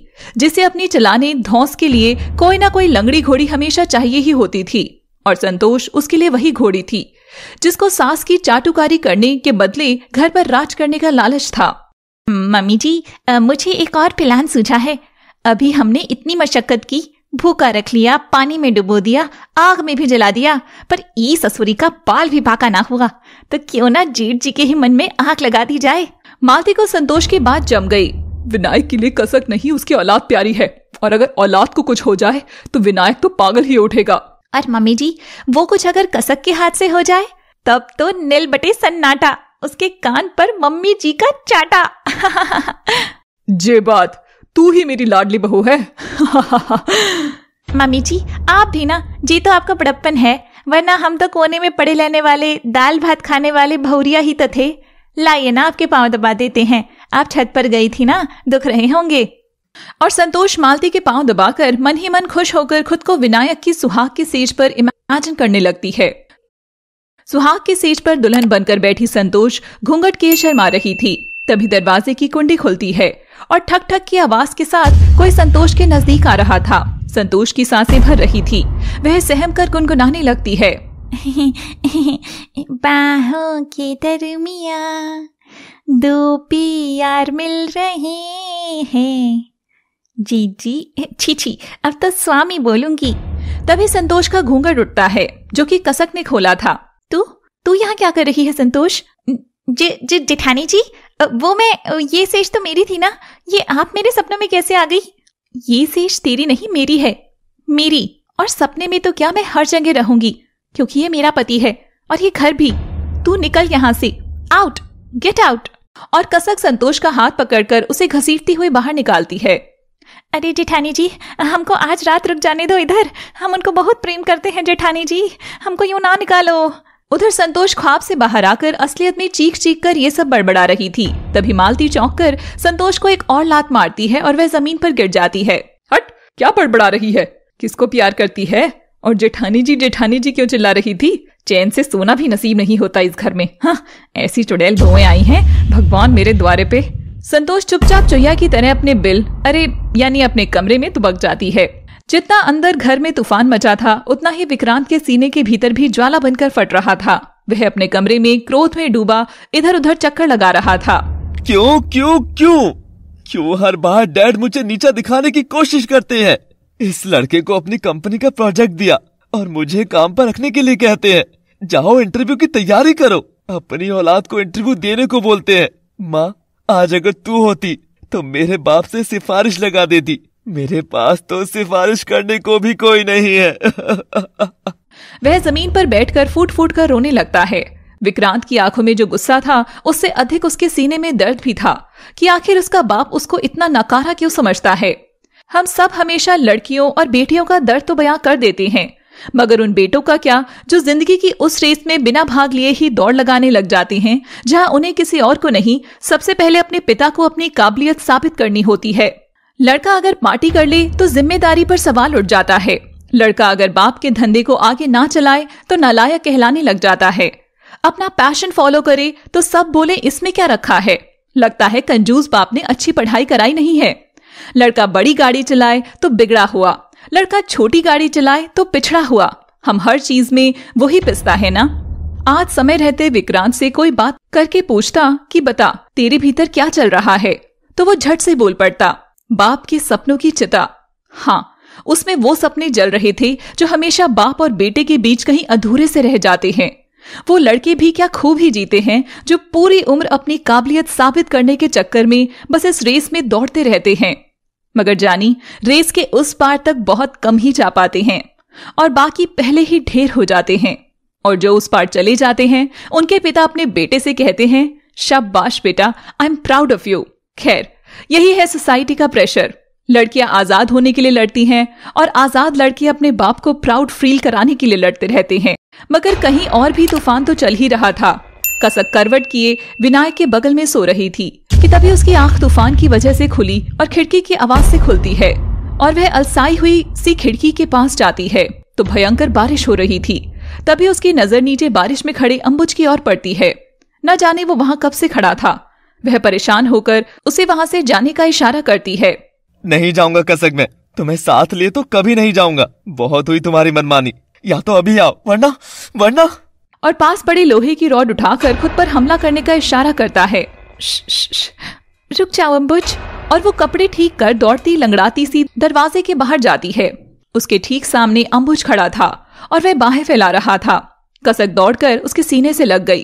जिसे अपनी चलाने धौस के लिए कोई ना कोई लंगड़ी घोड़ी हमेशा चाहिए ही होती थी और संतोष उसके लिए वही घोड़ी थी जिसको सास की चाटुकारी करने के बदले घर पर राज करने का लालच था मम्मी जी मुझे एक और प्लान सूझा है अभी हमने इतनी मशक्कत की भूखा रख लिया पानी में डुबो दिया आग में भी जला दिया पर ई ससुरी का बाल भी बाका ना हुआ तो क्यों ना जेठ जी के ही मन में आग लगा दी जाए मालती को संतोष की बात जम गई विनायक के लिए कसक नहीं उसकी औलाद प्यारी है और अगर औलाद को कुछ हो जाए तो विनायक तो पागल ही उठेगा अरे मम्मी जी वो कुछ अगर कसक के हाथ से हो जाए तब तो नील बटे सन्नाटा उसके कान पर मम्मी जी का चाटा जे बात तू ही मेरी लाडली बहू है मम्मी जी आप भी ना जी तो आपका बड़प्पन है वरना हम तो कोने में पड़े रहने वाले दाल भात खाने वाले भौरिया ही तो थे लाइए ना आपके पाँव दबा देते हैं आप छत पर गई थी ना दुख रहे होंगे और संतोष मालती के पांव दबाकर मन ही मन खुश होकर खुद को विनायक की सुहाग की सेज पर इमेजिन करने लगती है सुहाग की सेज पर दुल्हन बनकर बैठी संतोष घूंघट के शर्मा रही थी तभी दरवाजे की कुंडी खुलती है और ठक ठक की आवाज के साथ कोई संतोष के नजदीक आ रहा था संतोष की सांसें भर रही थी वह सहम कर गुनगुनाने लगती है बाहों के दरमिया दो पीआर मिल रहे हैं जी जी छी छी अब तो स्वामी बोलूंगी तभी संतोष का घूंघट उठता है जो कि कसक ने खोला था तू तू यहाँ क्या कर रही है संतोष जी जी जेठानी जी वो मैं ये शेष तो मेरी थी ना ये आप मेरे सपनों में कैसे आ गई ये शेष तेरी नहीं मेरी है मेरी और सपने में तो क्या मैं हर जगह रहूंगी क्योंकि ये मेरा पति है और ये घर भी तू निकल यहाँ से आउट गेट आउट और कसक संतोष का हाथ पकड़कर उसे घसीटती हुई बाहर निकालती है अरे जेठानी जी हमको आज रात रुक जाने दो इधर हम उनको बहुत प्रेम करते हैं जेठानी जी हमको यूं ना निकालो उधर संतोष ख्वाब से बाहर आकर असलियत में चीख चीख कर ये सब बड़बड़ा रही थी तभी मालती चौंक कर संतोष को एक और लात मारती है और वह जमीन पर गिर जाती है हट क्या बड़बड़ा रही है किसको प्यार करती है और जेठानी जी जेठानी जी क्यों चिल्ला रही थी चैन से सोना भी नसीब नहीं होता इस घर में हाँ ऐसी चुड़ैल बहुएं आई हैं भगवान मेरे द्वारे पे संतोष चुपचाप चुहिया की तरह अपने बिल अरे यानी अपने कमरे में तुबक जाती है जितना अंदर घर में तूफान मचा था उतना ही विक्रांत के सीने के भीतर भी ज्वाला बनकर फट रहा था वह अपने कमरे में क्रोध में डूबा इधर उधर चक्कर लगा रहा था क्यों क्यों क्यों क्यों हर बार डैड मुझे नीचा दिखाने की कोशिश करते हैं इस लड़के को अपनी कंपनी का प्रोजेक्ट दिया और मुझे काम पर रखने के लिए कहते हैं जाओ इंटरव्यू की तैयारी करो अपनी औलाद को इंटरव्यू देने को बोलते हैं माँ आज अगर तू होती तो मेरे बाप से सिफारिश लगा देती मेरे पास तो सिफारिश करने को भी कोई नहीं है वह जमीन पर बैठकर फूट फूट कर रोने लगता है विक्रांत की आंखों में जो गुस्सा था उससे अधिक उसके सीने में दर्द भी था कि आखिर उसका बाप उसको इतना नकारा क्यों समझता है हम सब हमेशा लड़कियों और बेटियों का दर्द तो बयां कर देते हैं मगर उन बेटों का क्या जो जिंदगी की उस रेस में बिना भाग लिए ही दौड़ लगाने लग जाते हैं जहां उन्हें किसी और को नहीं सबसे पहले अपने पिता को अपनी काबिलियत साबित करनी होती है लड़का अगर पार्टी कर ले तो जिम्मेदारी पर सवाल उठ जाता है लड़का अगर बाप के धंधे को आगे ना चलाए तो नालायक कहलाने लग जाता है अपना पैशन फॉलो करे तो सब बोले इसमें क्या रखा है लगता है कंजूस बाप ने अच्छी पढ़ाई कराई नहीं है लड़का बड़ी गाड़ी चलाए तो बिगड़ा हुआ लड़का छोटी गाड़ी चलाए तो पिछड़ा हुआ हम हर चीज में वही पिसता है ना आज समय रहते विक्रांत से कोई बात करके पूछता कि बता तेरे भीतर क्या चल रहा है तो वो झट से बोल पड़ता बाप के सपनों की चिता हां उसमें वो सपने जल रहे थे जो हमेशा बाप और बेटे के बीच कहीं अधूरे से रह जाते हैं वो लड़के भी क्या खूब ही जीते हैं जो पूरी उम्र अपनी काबिलियत साबित करने के चक्कर में बस इस रेस में दौड़ते रहते हैं मगर जानी रेस के उस पार तक बहुत कम ही जा पाते हैं और बाकी पहले ही ढेर हो जाते हैं और जो उस पार चले जाते हैं उनके पिता अपने बेटे से कहते हैं शाबाश बेटा I am proud of you खैर यही है सोसाइटी का प्रेशर लड़कियां आजाद होने के लिए लड़ती हैं और आजाद लड़के अपने बाप को प्राउड फील कराने के लिए लड़ते रहते हैं मगर कहीं और भी तूफान तो चल ही रहा था कसक करवट किए विनायक के बगल में सो रही थी कि तभी उसकी आंख तूफान की वजह से खुली और खिड़की की आवाज से खुलती है और वह अलसाई हुई सी खिड़की के पास जाती है तो भयंकर बारिश हो रही थी तभी उसकी नजर नीचे बारिश में खड़े अम्बुज की ओर पड़ती है न जाने वो वहाँ कब से खड़ा था वह परेशान होकर उसे वहाँ से जाने का इशारा करती है नहीं जाऊंगा कसक में तुम्हें साथ ले तो कभी नहीं जाऊंगा बहुत हुई तुम्हारी मनमानी या तो अभी आओ वरना वरना और पास पड़े लोहे की रॉड उठाकर खुद पर हमला करने का इशारा करता है रुक जाओ अम्बुज और वो कपड़े ठीक कर दौड़ती लंगड़ाती सी दरवाजे के बाहर जाती है उसके ठीक सामने अम्बुज खड़ा था और वह बाहें फैला रहा था कसक दौड़कर उसके सीने से लग गई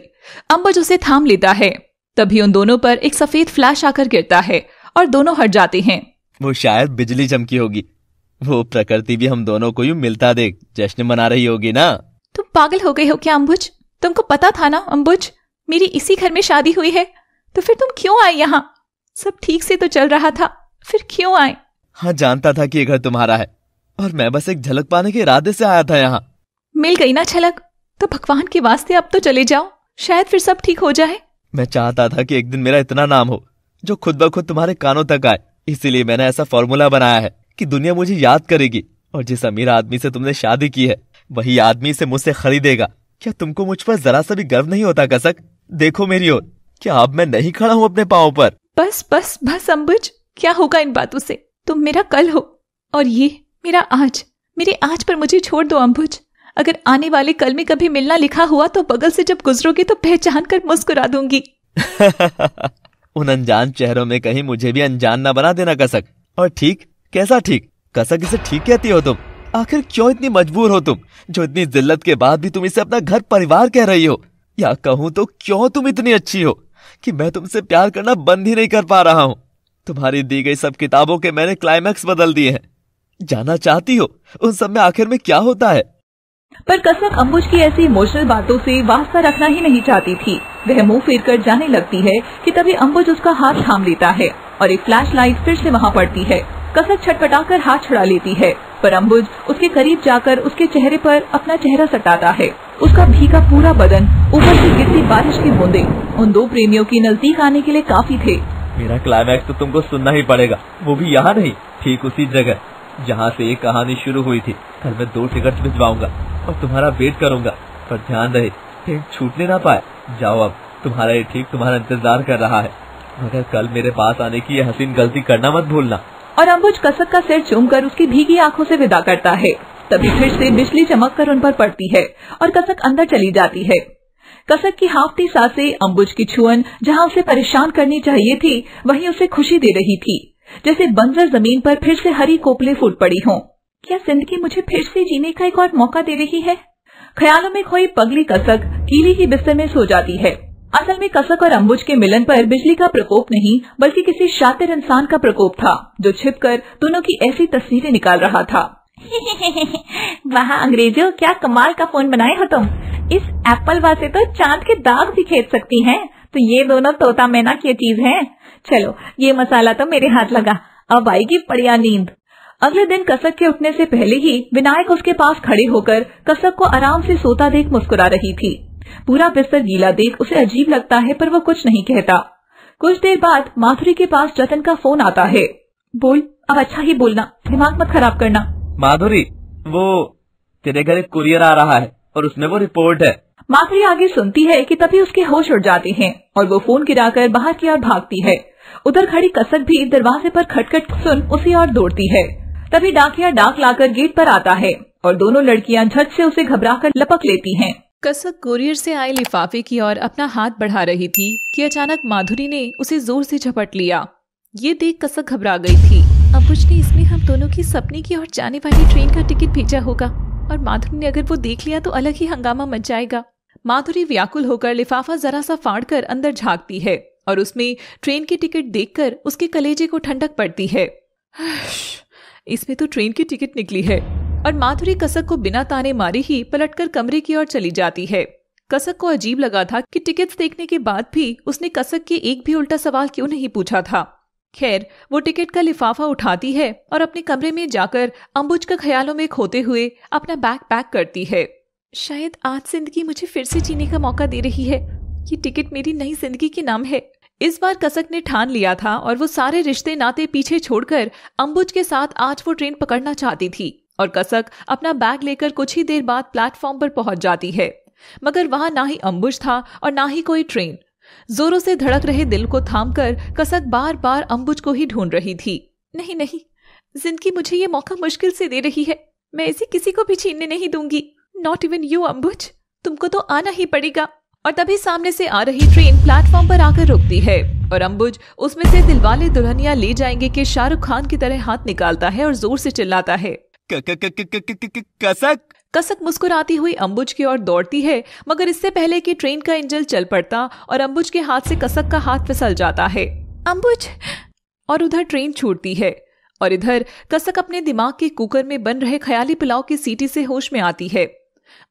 अम्बुज उसे थाम लेता है तभी उन दोनों पर एक सफेद फ्लैश आकर गिरता है और दोनों हट जाते हैं वो शायद बिजली चमकी होगी वो प्रकृति भी हम दोनों को यूं मिलता देख जश्न मना रही होगी ना तुम पागल हो गए हो क्या अम्बुज तुमको पता था ना अम्बुज मेरी इसी घर में शादी हुई है तो फिर तुम क्यों आए यहाँ सब ठीक से तो चल रहा था फिर क्यों आए हाँ जानता था कि ये घर तुम्हारा है और मैं बस एक झलक पाने के इरादे से आया था यहाँ मिल गई ना झलक तो भगवान के वास्ते अब तो चले जाओ शायद फिर सब ठीक हो जाए मैं चाहता था कि एक दिन मेरा इतना नाम हो जो खुद ब खुद तुम्हारे कानों तक आए इसीलिए मैंने ऐसा फॉर्मूला बनाया है कि दुनिया मुझे याद करेगी और जिस अमीर आदमी से तुमने शादी की है वही आदमी से मुझसे खरीदेगा क्या तुमको मुझ पर जरा सा भी गर्व नहीं होता कसक देखो मेरी ओर क्या अब मैं नहीं खड़ा हूँ अपने पाँव पर बस बस बस अम्बुज क्या होगा इन बातों से तुम मेरा कल हो और ये मेरा आज मेरे आज पर मुझे छोड़ दो अम्बुज अगर आने वाले कल में कभी मिलना लिखा हुआ तो बगल से जब गुजरोगे तो पहचान कर मुस्कुरा दूंगी उन अनजान चेहरों में कहीं मुझे भी अनजान ना बना देना कसक और ठीक कैसा ठीक कसक इसे ठीक कहती हो तुम आखिर क्यों इतनी मजबूर हो तुम जो इतनी जिल्लत के बाद भी तुम इसे अपना घर परिवार कह रही हो या कहूँ तो क्यों तुम इतनी अच्छी हो कि मैं तुमसे प्यार करना बंद ही नहीं कर पा रहा हूँ तुम्हारी दी गई सब किताबों के मैंने क्लाइमैक्स बदल दिए हैं जाना चाहती हो उन सब में आखिर में क्या होता है पर कसम अम्बुज की ऐसी इमोशनल बातों से वास्ता रखना ही नहीं चाहती थी वह मुंह फेर कर जाने लगती है कि तभी अम्बुज उसका हाथ थाम लेता है और एक फ्लैश लाइट फिर से वहाँ पड़ती है कसक छटपटाकर हाथ छुड़ा लेती है पर अम्बुज उसके करीब जाकर उसके चेहरे पर अपना चेहरा सटाता है उसका भीगा पूरा बदन ऊपर से गिरती बारिश की बूंदे उन दो प्रेमियों के नजदीक आने के लिए काफी थे मेरा क्लाइमैक्स तो तुमको सुनना ही पड़ेगा वो भी यहाँ नहीं ठीक उसी जगह जहाँ से ये कहानी शुरू हुई थी कल मैं दो टिकट भिजवाऊंगा और तुम्हारा वेट करूंगा पर ध्यान रहे ट्रेन छूटने ना पाए जाओ अब तुम्हारा ये ठीक तुम्हारा इंतजार कर रहा है मगर कल मेरे पास आने की ये हसीन गलती करना मत भूलना और अम्बुज कसक का सिर चूम कर उसकी भीगी आंखों से विदा करता है तभी फिर से बिजली चमक कर उन पर पड़ती है और कसक अंदर चली जाती है कसक की हाफती सांसें अम्बुज की छुअन जहां उसे परेशान करनी चाहिए थी वहीं उसे खुशी दे रही थी जैसे बंजर जमीन पर फिर से हरी कोपले फूट पड़ी हों क्या जिंदगी मुझे फिर से जीने का एक और मौका दे रही है ख्यालों में खोई पगली कसक कीली ही बिस्तर में सो जाती है असल में कसक और अम्बुज के मिलन पर बिजली का प्रकोप नहीं बल्कि किसी शातिर इंसान का प्रकोप था जो कर दोनों की ऐसी तस्वीरें निकाल रहा था वहाँ अंग्रेजों क्या कमाल का फोन बनाए हो तुम इस एप्पल वासे तो चांद के दाग भी खेद सकती हैं तो ये दोनों तोता मैना की चीज है चलो ये मसाला तो मेरे हाथ लगा अब आएगी बढ़िया नींद अगले दिन कसक के उठने से पहले ही विनायक उसके पास खड़े होकर कसक को आराम से सोता देख मुस्कुरा रही थी पूरा बिस्तर गीला देख उसे अजीब लगता है पर वो कुछ नहीं कहता कुछ देर बाद माधुरी के पास जतन का फोन आता है बोल अब अच्छा ही बोलना दिमाग मत खराब करना माधुरी वो तेरे घर एक कुरियर आ रहा है और उसमें वो रिपोर्ट है माधुरी आगे सुनती है कि तभी उसके होश उड़ जाते हैं और वो फोन गिराकर बाहर की ओर भागती है उधर खड़ी कसक भी दरवाजे पर खटखट सुन उसी और दौड़ती है तभी डाकिया डाक लाकर गेट पर आता है और दोनों लड़कियां झट से उसे घबराकर लपक लेती हैं। कसक कुरियर से आए लिफाफे की ओर अपना हाथ बढ़ा रही थी कि अचानक माधुरी ने उसे जोर से झपट लिया ये देख कसक घबरा गई थी अबुज ने इसमें हम दोनों की सपने की ओर जाने वाली ट्रेन का टिकट भेजा होगा और माधुरी ने अगर वो देख लिया तो अलग ही हंगामा मच जाएगा माधुरी व्याकुल होकर लिफाफा जरा सा फाड़ कर अंदर झाँकती है और उसमें ट्रेन की टिकट देखकर उसके कलेजे को ठंडक पड़ती है इसमें तो ट्रेन की टिकट निकली है और माधुरी कसक को बिना ताने मारे ही पलटकर कमरे की ओर चली जाती है कसक को अजीब लगा था कि टिकट्स देखने के बाद भी उसने कसक के एक भी उल्टा सवाल क्यों नहीं पूछा था खैर वो टिकट का लिफाफा उठाती है और अपने कमरे में जाकर अम्बुज का ख्यालों में खोते हुए अपना बैग पैक करती है शायद आज जिंदगी मुझे फिर से जीने का मौका दे रही है ये टिकट मेरी नई जिंदगी के नाम है इस बार कसक ने ठान लिया था और वो सारे रिश्ते नाते पीछे छोड़कर अम्बुज के साथ आज वो ट्रेन पकड़ना चाहती थी और कसक अपना बैग लेकर कुछ ही देर बाद प्लेटफॉर्म पर पहुंच जाती है मगर वहां ना ही अम्बुज था और ना ही कोई ट्रेन जोरों से धड़क रहे दिल को थाम कर कसक बार बार अम्बुज को ही ढूंढ रही थी नहीं नहीं जिंदगी मुझे ये मौका मुश्किल से दे रही है मैं इसे किसी को भी छीनने नहीं दूंगी नॉट इवन यू अम्बुज तुमको तो आना ही पड़ेगा और तभी सामने से आ रही ट्रेन प्लेटफॉर्म पर आकर रुकती है और अंबुज उसमें से दिलवाले दुल्हनिया ले जाएंगे कि शाहरुख खान की तरह हाथ निकालता है और जोर से चिल्लाता है कसक कसक मुस्कुराती हुई अंबुज की ओर दौड़ती है मगर इससे पहले कि ट्रेन का इंजन चल पड़ता और अंबुज के हाथ से कसक का हाथ फिसल जाता है अंबुज और उधर ट्रेन छूटती है और इधर कसक अपने दिमाग के कुकर में बन रहे ख्याली पुलाव की सीटी से होश में आती है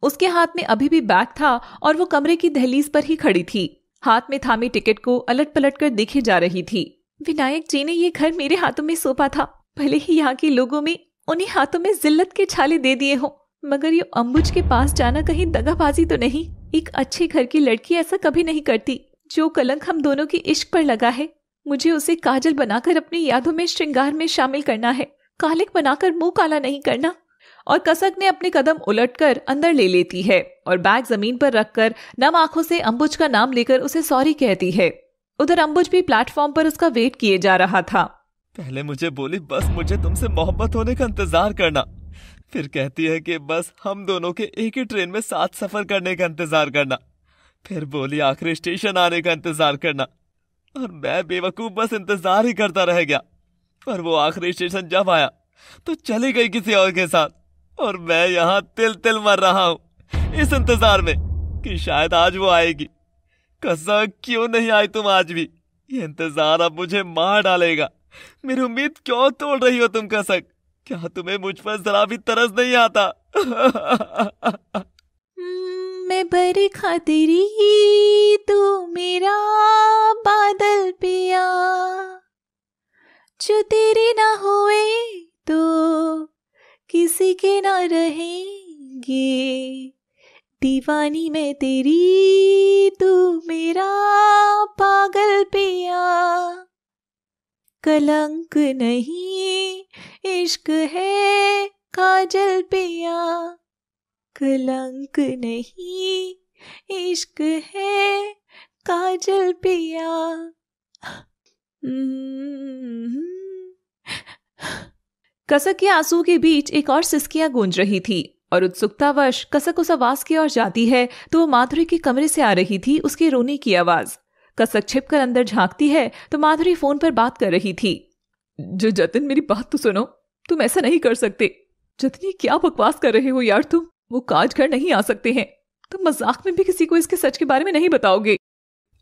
उसके हाथ में अभी भी बैग था और वो कमरे की दहलीज पर ही खड़ी थी हाथ में थामी टिकट को अलट पलट कर देखे जा रही थी विनायक जी ने ये घर मेरे हाथों में सौंपा था भले ही यहाँ के लोगों में उन्हें हाथों में जिल्लत के छाले दे दिए हों मगर ये अम्बुज के पास जाना कहीं दगाबाजी तो नहीं एक अच्छे घर की लड़की ऐसा कभी नहीं करती जो कलंक हम दोनों के इश्क पर लगा है मुझे उसे काजल बनाकर अपनी यादों में श्रृंगार में शामिल करना है कालिक बनाकर मुंह काला नहीं करना और कसक ने अपने कदम उलट कर अंदर ले लेती है और बैग जमीन पर रखकर नम आंखों से अंबुज का नाम लेकर उसे सॉरी कहती है उधर अंबुज भी प्लेटफॉर्म पर उसका वेट किए जा रहा था पहले मुझे बोली बस मुझे तुमसे मोहब्बत होने का इंतजार करना फिर कहती है कि बस हम दोनों के एक ही ट्रेन में साथ सफर करने का इंतजार करना फिर बोली आखिरी स्टेशन आने का इंतजार करना और मैं बेवकूफ बस इंतजार ही करता रह गया और वो आखिरी स्टेशन जब आया तो चली गई किसी और के साथ और मैं यहाँ तिल तिल मर रहा हूँ इस इंतजार में कि शायद आज वो आएगी कसा क्यों नहीं आई तुम आज भी ये इंतजार अब मुझे मार डालेगा मेरी उम्मीद क्यों तोड़ रही हो तुम कसक क्या तुम्हें मुझ पर जरा भी तरस नहीं आता मैं भर खतरी तू मेरा बादल पिया जो तेरे ना हुए तो किसी के ना रहेंगे दीवानी में तेरी तू मेरा पागल पिया कलंक नहीं इश्क है काजल पिया कलंक नहीं इश्क है काजल पिया mm-hmm. कसक के आंसू के बीच एक और सिस्किया गूंज रही थी और उत्सुकतावश कसक उस आवाज की ओर जाती है तो वो माधुरी के कमरे से आ रही थी उसके रोने की आवाज कसक छिप कर अंदर झांकती है तो माधुरी फोन पर बात कर रही थी जो जतिन मेरी बात तो सुनो तुम ऐसा नहीं कर सकते जतिन क्या बकवास कर रहे हो यार तुम वो काज घर नहीं आ सकते हैं तुम मजाक में भी किसी को इसके सच के बारे में नहीं बताओगे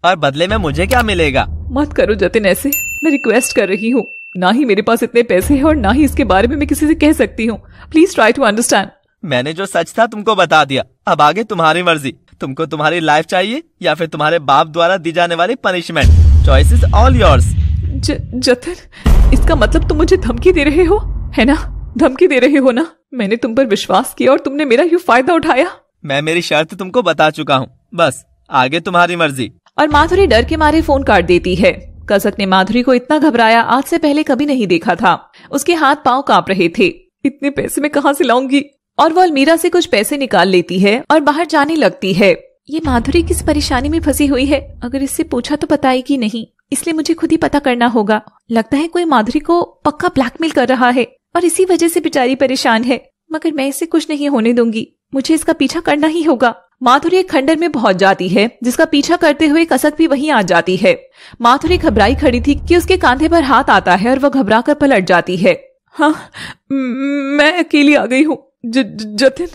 और बदले में मुझे क्या मिलेगा मत करो जतिन ऐसे मैं रिक्वेस्ट कर रही हूँ ना ही मेरे पास इतने पैसे हैं और ना ही इसके बारे में मैं किसी से कह सकती हूँ प्लीज ट्राई टू अंडरस्टैंड मैंने जो सच था तुमको बता दिया अब आगे तुम्हारी मर्जी तुमको तुम्हारी लाइफ चाहिए या फिर तुम्हारे बाप द्वारा दी जाने वाली punishment choice is all yours Jatan इसका मतलब तुम मुझे धमकी दे रहे हो है ना धमकी दे रहे हो ना मैंने तुम पर विश्वास किया और तुमने मेरा यू फायदा उठाया मैं मेरी शर्त तुमको बता चुका हूँ बस आगे तुम्हारी मर्जी और माधुरी डर के मारे फोन काट देती है कसक ने माधुरी को इतना घबराया आज से पहले कभी नहीं देखा था उसके हाथ पांव कांप रहे थे इतने पैसे में कहाँ से लाऊंगी और वो अलमीरा से कुछ पैसे निकाल लेती है और बाहर जाने लगती है ये माधुरी किस परेशानी में फंसी हुई है अगर इससे पूछा तो बताएगी नहीं इसलिए मुझे खुद ही पता करना होगा लगता है कोई माधुरी को पक्का ब्लैकमेल कर रहा है और इसी वजह से बेचारी परेशान है मगर मैं इससे कुछ नहीं होने दूंगी मुझे इसका पीछा करना ही होगा माथुरी एक खंडर में पहुंच जाती है जिसका पीछा करते हुए कसक भी वहीं आ जाती है माथुरी घबराई खड़ी थी कि उसके कांधे पर हाथ आता है और वह घबरा कर पलट जाती है हाँ, मैं अकेली आ गई हूँ जतिन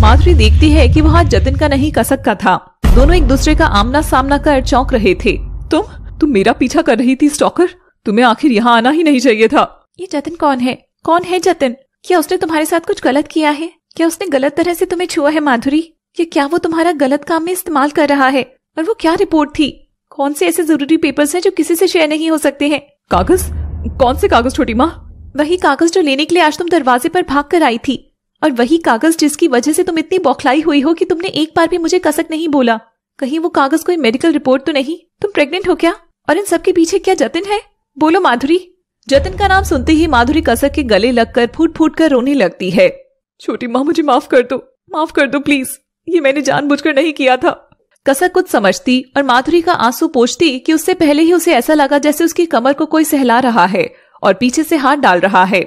माधुरी देखती है कि वह जतिन का नहीं कसक का था दोनों एक दूसरे का आमना सामना कर चौंक रहे थे तुम तुम मेरा पीछा कर रही थी स्टॉकर तुम्हें आखिर यहाँ आना ही नहीं चाहिए था ये जतिन कौन है कौन है जतिन क्या उसने तुम्हारे साथ कुछ गलत किया है क्या उसने गलत तरह से तुम्हें छुआ है माधुरी कि क्या वो तुम्हारा गलत काम में इस्तेमाल कर रहा है और वो क्या रिपोर्ट थी कौन से ऐसे जरूरी पेपर्स हैं जो किसी से शेयर नहीं हो सकते हैं कागज कौन से कागज छोटी माँ वही कागज जो लेने के लिए आज तुम दरवाजे पर भाग कर आई थी और वही कागज जिसकी वजह से तुम इतनी बौखलाई हुई हो कि तुमने एक बार भी मुझे कसक नहीं बोला कहीं वो कागज कोई मेडिकल रिपोर्ट तो नहीं तुम प्रेग्नेंट हो क्या और इन सबके पीछे क्या जतिन है बोलो माधुरी जतिन का नाम सुनते ही माधुरी कसक के गले लगकर फूट फूट कर रोने लगती है छोटी माँ मुझे माफ कर दो माफ कर दो प्लीज ये मैंने जानबूझकर नहीं किया था कसर कुछ समझती और माधुरी का आंसू पोछती कि उससे पहले ही उसे ऐसा लगा जैसे उसकी कमर को कोई सहला रहा है और पीछे से हाथ डाल रहा है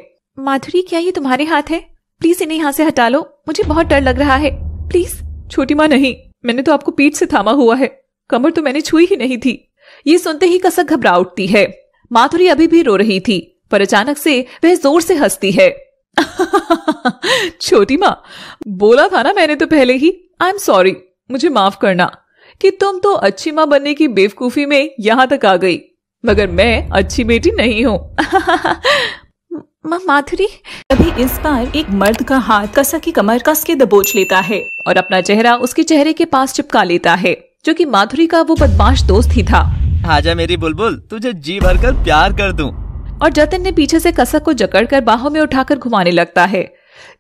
माधुरी क्या ये तुम्हारे हाथ है प्लीज इन्हें यहाँ से हटा लो मुझे बहुत डर लग रहा है प्लीज छोटी माँ नहीं मैंने तो आपको पीठ से थामा हुआ है कमर तो मैंने छुई ही नहीं थी ये सुनते ही कसक घबरा उठती है माधुरी अभी भी रो रही थी पर अचानक से वह जोर से हंसती है छोटी माँ बोला था ना मैंने तो पहले ही आई एम सॉरी मुझे माफ करना कि तुम तो अच्छी माँ बनने की बेवकूफी में यहाँ तक आ गई मगर मैं अच्छी बेटी नहीं हूँ माधुरी तभी इस बार एक मर्द का हाथ कसा की कमर कस के दबोच लेता है और अपना चेहरा उसके चेहरे के पास चिपका लेता है जो कि माधुरी का वो बदमाश दोस्त ही था आजा मेरी बुलबुल तुझे जी भर कर प्यार कर दूं। और जतन ने पीछे से कसक को जकड़ कर बाहों में उठाकर घुमाने लगता है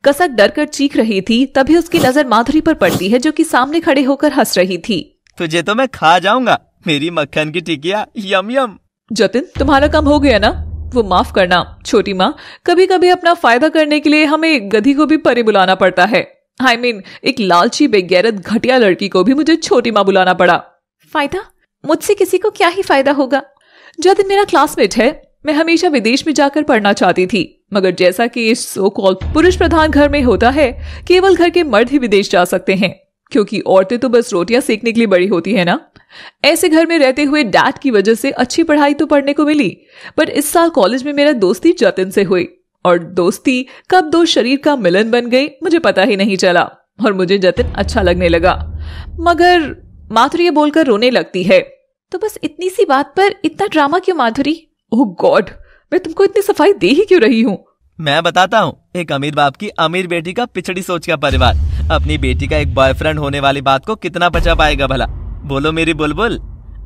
कसक डर कर चीख रही थी तभी उसकी नजर माधुरी पर पड़ती है जो कि सामने खड़े होकर हंस रही थी तुझे तो मैं खा जाऊंगा मेरी मक्खन की टिकिया यम यम जतिन तुम्हारा काम हो गया ना वो माफ करना छोटी माँ कभी कभी अपना फायदा करने के लिए हमें गधी को भी परे बुलाना पड़ता है आई I मीन mean, एक लालची बेगैरत घटिया लड़की को भी मुझे छोटी माँ बुलाना पड़ा फायदा मुझसे किसी को क्या ही फायदा होगा जतिन मेरा क्लासमेट है मैं हमेशा विदेश में जाकर पढ़ना चाहती थी मगर जैसा कि इस सो कॉल पुरुष प्रधान घर में होता है केवल घर के मर्द ही विदेश जा सकते हैं क्योंकि औरतें तो बस रोटियां सेकने के लिए बड़ी होती है ना ऐसे घर में रहते हुए डैड की वजह से अच्छी पढ़ाई तो पढ़ने को मिली बट इस साल कॉलेज में मेरा दोस्ती जतिन से हुई और दोस्ती कब दो शरीर का मिलन बन गई मुझे पता ही नहीं चला और मुझे जतिन अच्छा लगने लगा मगर माधुरी बोलकर रोने लगती है तो बस इतनी सी बात पर इतना ड्रामा क्यों माधुरी ओह oh गॉड मैं तुमको इतनी सफाई दे ही क्यों रही हूँ मैं बताता हूँ एक अमीर बाप की अमीर बेटी का पिछड़ी सोच का परिवार अपनी बेटी का एक बॉयफ्रेंड होने वाली बात को कितना बचा पाएगा भला बोलो मेरी बुलबुल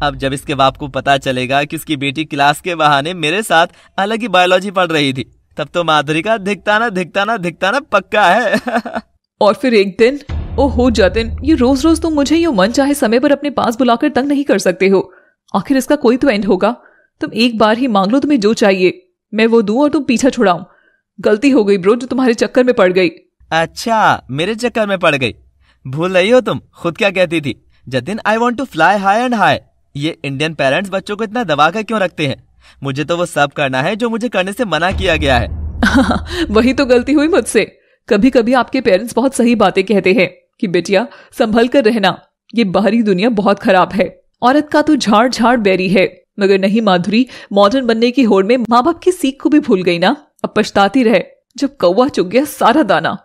अब जब इसके बाप को पता चलेगा कि उसकी बेटी क्लास के बहाने मेरे साथ अलग ही बायोलॉजी पढ़ रही थी तब तो माधुरी का धिकताना धिकताना धिकताना पक्का है और फिर एक दिन ओ हो जतिन ये रोज रोज तुम मुझे यू मन चाहे समय पर अपने पास बुलाकर तंग नहीं कर सकते हो आखिर इसका कोई तो एंड होगा तुम एक बार ही मांग लो तुम्हें जो चाहिए मैं वो दू और तुम पीछा छुड़ाऊ गलती हो गई ब्रो जो तुम्हारे चक्कर में पड़ गई अच्छा मेरे चक्कर में पड़ गई भूल रही हो तुम खुद क्या कहती थी Jatin I want to fly high and high ये इंडियन पेरेंट्स बच्चों को इतना दबा कर क्यों रखते हैं मुझे तो वो सब करना है जो मुझे करने से मना किया गया है वही तो गलती हुई मुझसे कभी कभी आपके पेरेंट्स बहुत सही बातें कहते हैं कि बेटिया संभल कर रहना ये बाहरी दुनिया बहुत खराब है औरत का तो झाड़ झाड़ बैरी है मगर नहीं माधुरी मॉडर्न बनने की होड़ में माँ बाप की सीख को भी भूल गई ना अब पछताती रहे जब कौवा चुग गया सारा दाना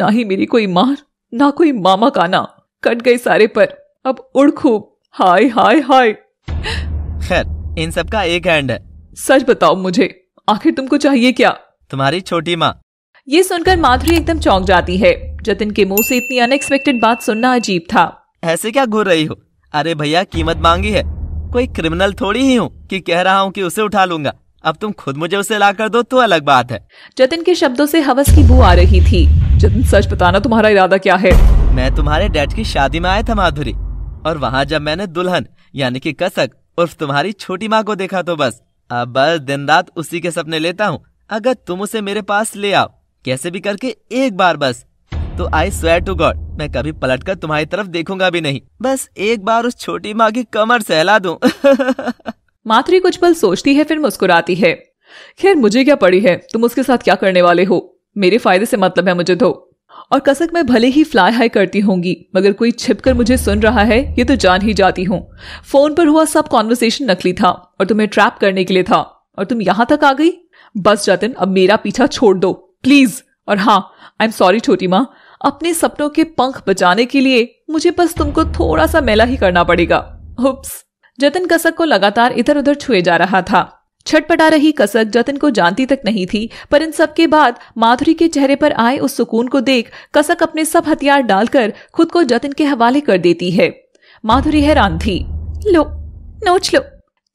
ना ही मेरी कोई मार ना कोई मामा काना कट गए सारे पर अब उड़ खूब हाय हाय हाय खैर इन सब का एक हैंड है सच बताओ मुझे आखिर तुमको चाहिए क्या तुम्हारी छोटी माँ ये सुनकर माधुरी एकदम चौंक जाती है जतिन के मुंह से इतनी अनएक्सपेक्टेड बात सुनना अजीब था ऐसे क्या घूर रही हो अरे भैया कीमत मांगी है कोई क्रिमिनल थोड़ी ही हूँ कि कह रहा हूँ कि उसे उठा लूंगा अब तुम खुद मुझे उसे ला कर दो तो अलग बात है जतिन के शब्दों से हवस की बू आ रही थी जतिन सच बताना तुम्हारा इरादा क्या है मैं तुम्हारे डैड की शादी में आया था माधुरी और वहाँ जब मैंने दुल्हन यानी कि कसक उर्फ तुम्हारी छोटी माँ को देखा तो बस अब बस दिन रात उसी के सपने लेता हूँ अगर तुम उसे मेरे पास ले आओ कैसे भी करके एक बार बस तो आई स्वेयर टू गॉड मैं कभी पलट कर तुम्हारी तरफ देखूंगा भी नहीं बस एक बार उस छोटी माँ की कमर सहला दूं। माथुरी कुछ पल सोचती है फिर मुस्कुराती है खैर मुझे क्या पड़ी है तुम उसके साथ क्या करने वाले हो मेरे फायदे से मतलब है मुझे दो और कसक मैं भले ही फ्लाई हाई करती होंगी मगर कोई छिप कर मुझे सुन रहा है ये तो जान ही जाती हूँ फोन पर हुआ सब कॉन्वर्सेशन नकली था और तुम्हें ट्रैप करने के लिए था और तुम यहां तक आ गई बस जतिन अब मेरा पीछा छोड़ दो प्लीज और हाँ आई एम सॉरी छोटी माँ अपने सपनों के पंख बचाने के लिए मुझे बस तुमको थोड़ा सा मेला ही करना पड़ेगा हुप्स जतन कसक को लगातार इधर उधर छुए जा रहा था छटपटा रही कसक जतन को जानती तक नहीं थी पर इन सब के बाद माधुरी के चेहरे पर आए उस सुकून को देख कसक अपने सब हथियार डालकर खुद को जतन के हवाले कर देती है माधुरी हैरान थी लो नोच लो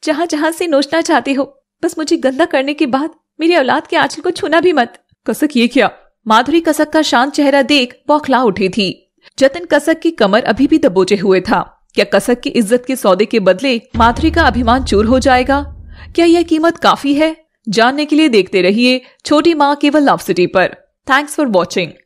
जहां जहां से नोचना चाहते हो बस मुझे गंदा करने के बाद मेरी औलाद के आंचल को छूना भी मत कसक ये क्या माधुरी कसक का शांत चेहरा देख बौखला उठी थी जतन कसक की कमर अभी भी दबोचे हुए था क्या कसक की इज्जत के सौदे के बदले माधुरी का अभिमान चूर हो जाएगा क्या यह कीमत काफी है जानने के लिए देखते रहिए छोटी माँ केवल लव सिटी पर थैंक्स फॉर वॉचिंग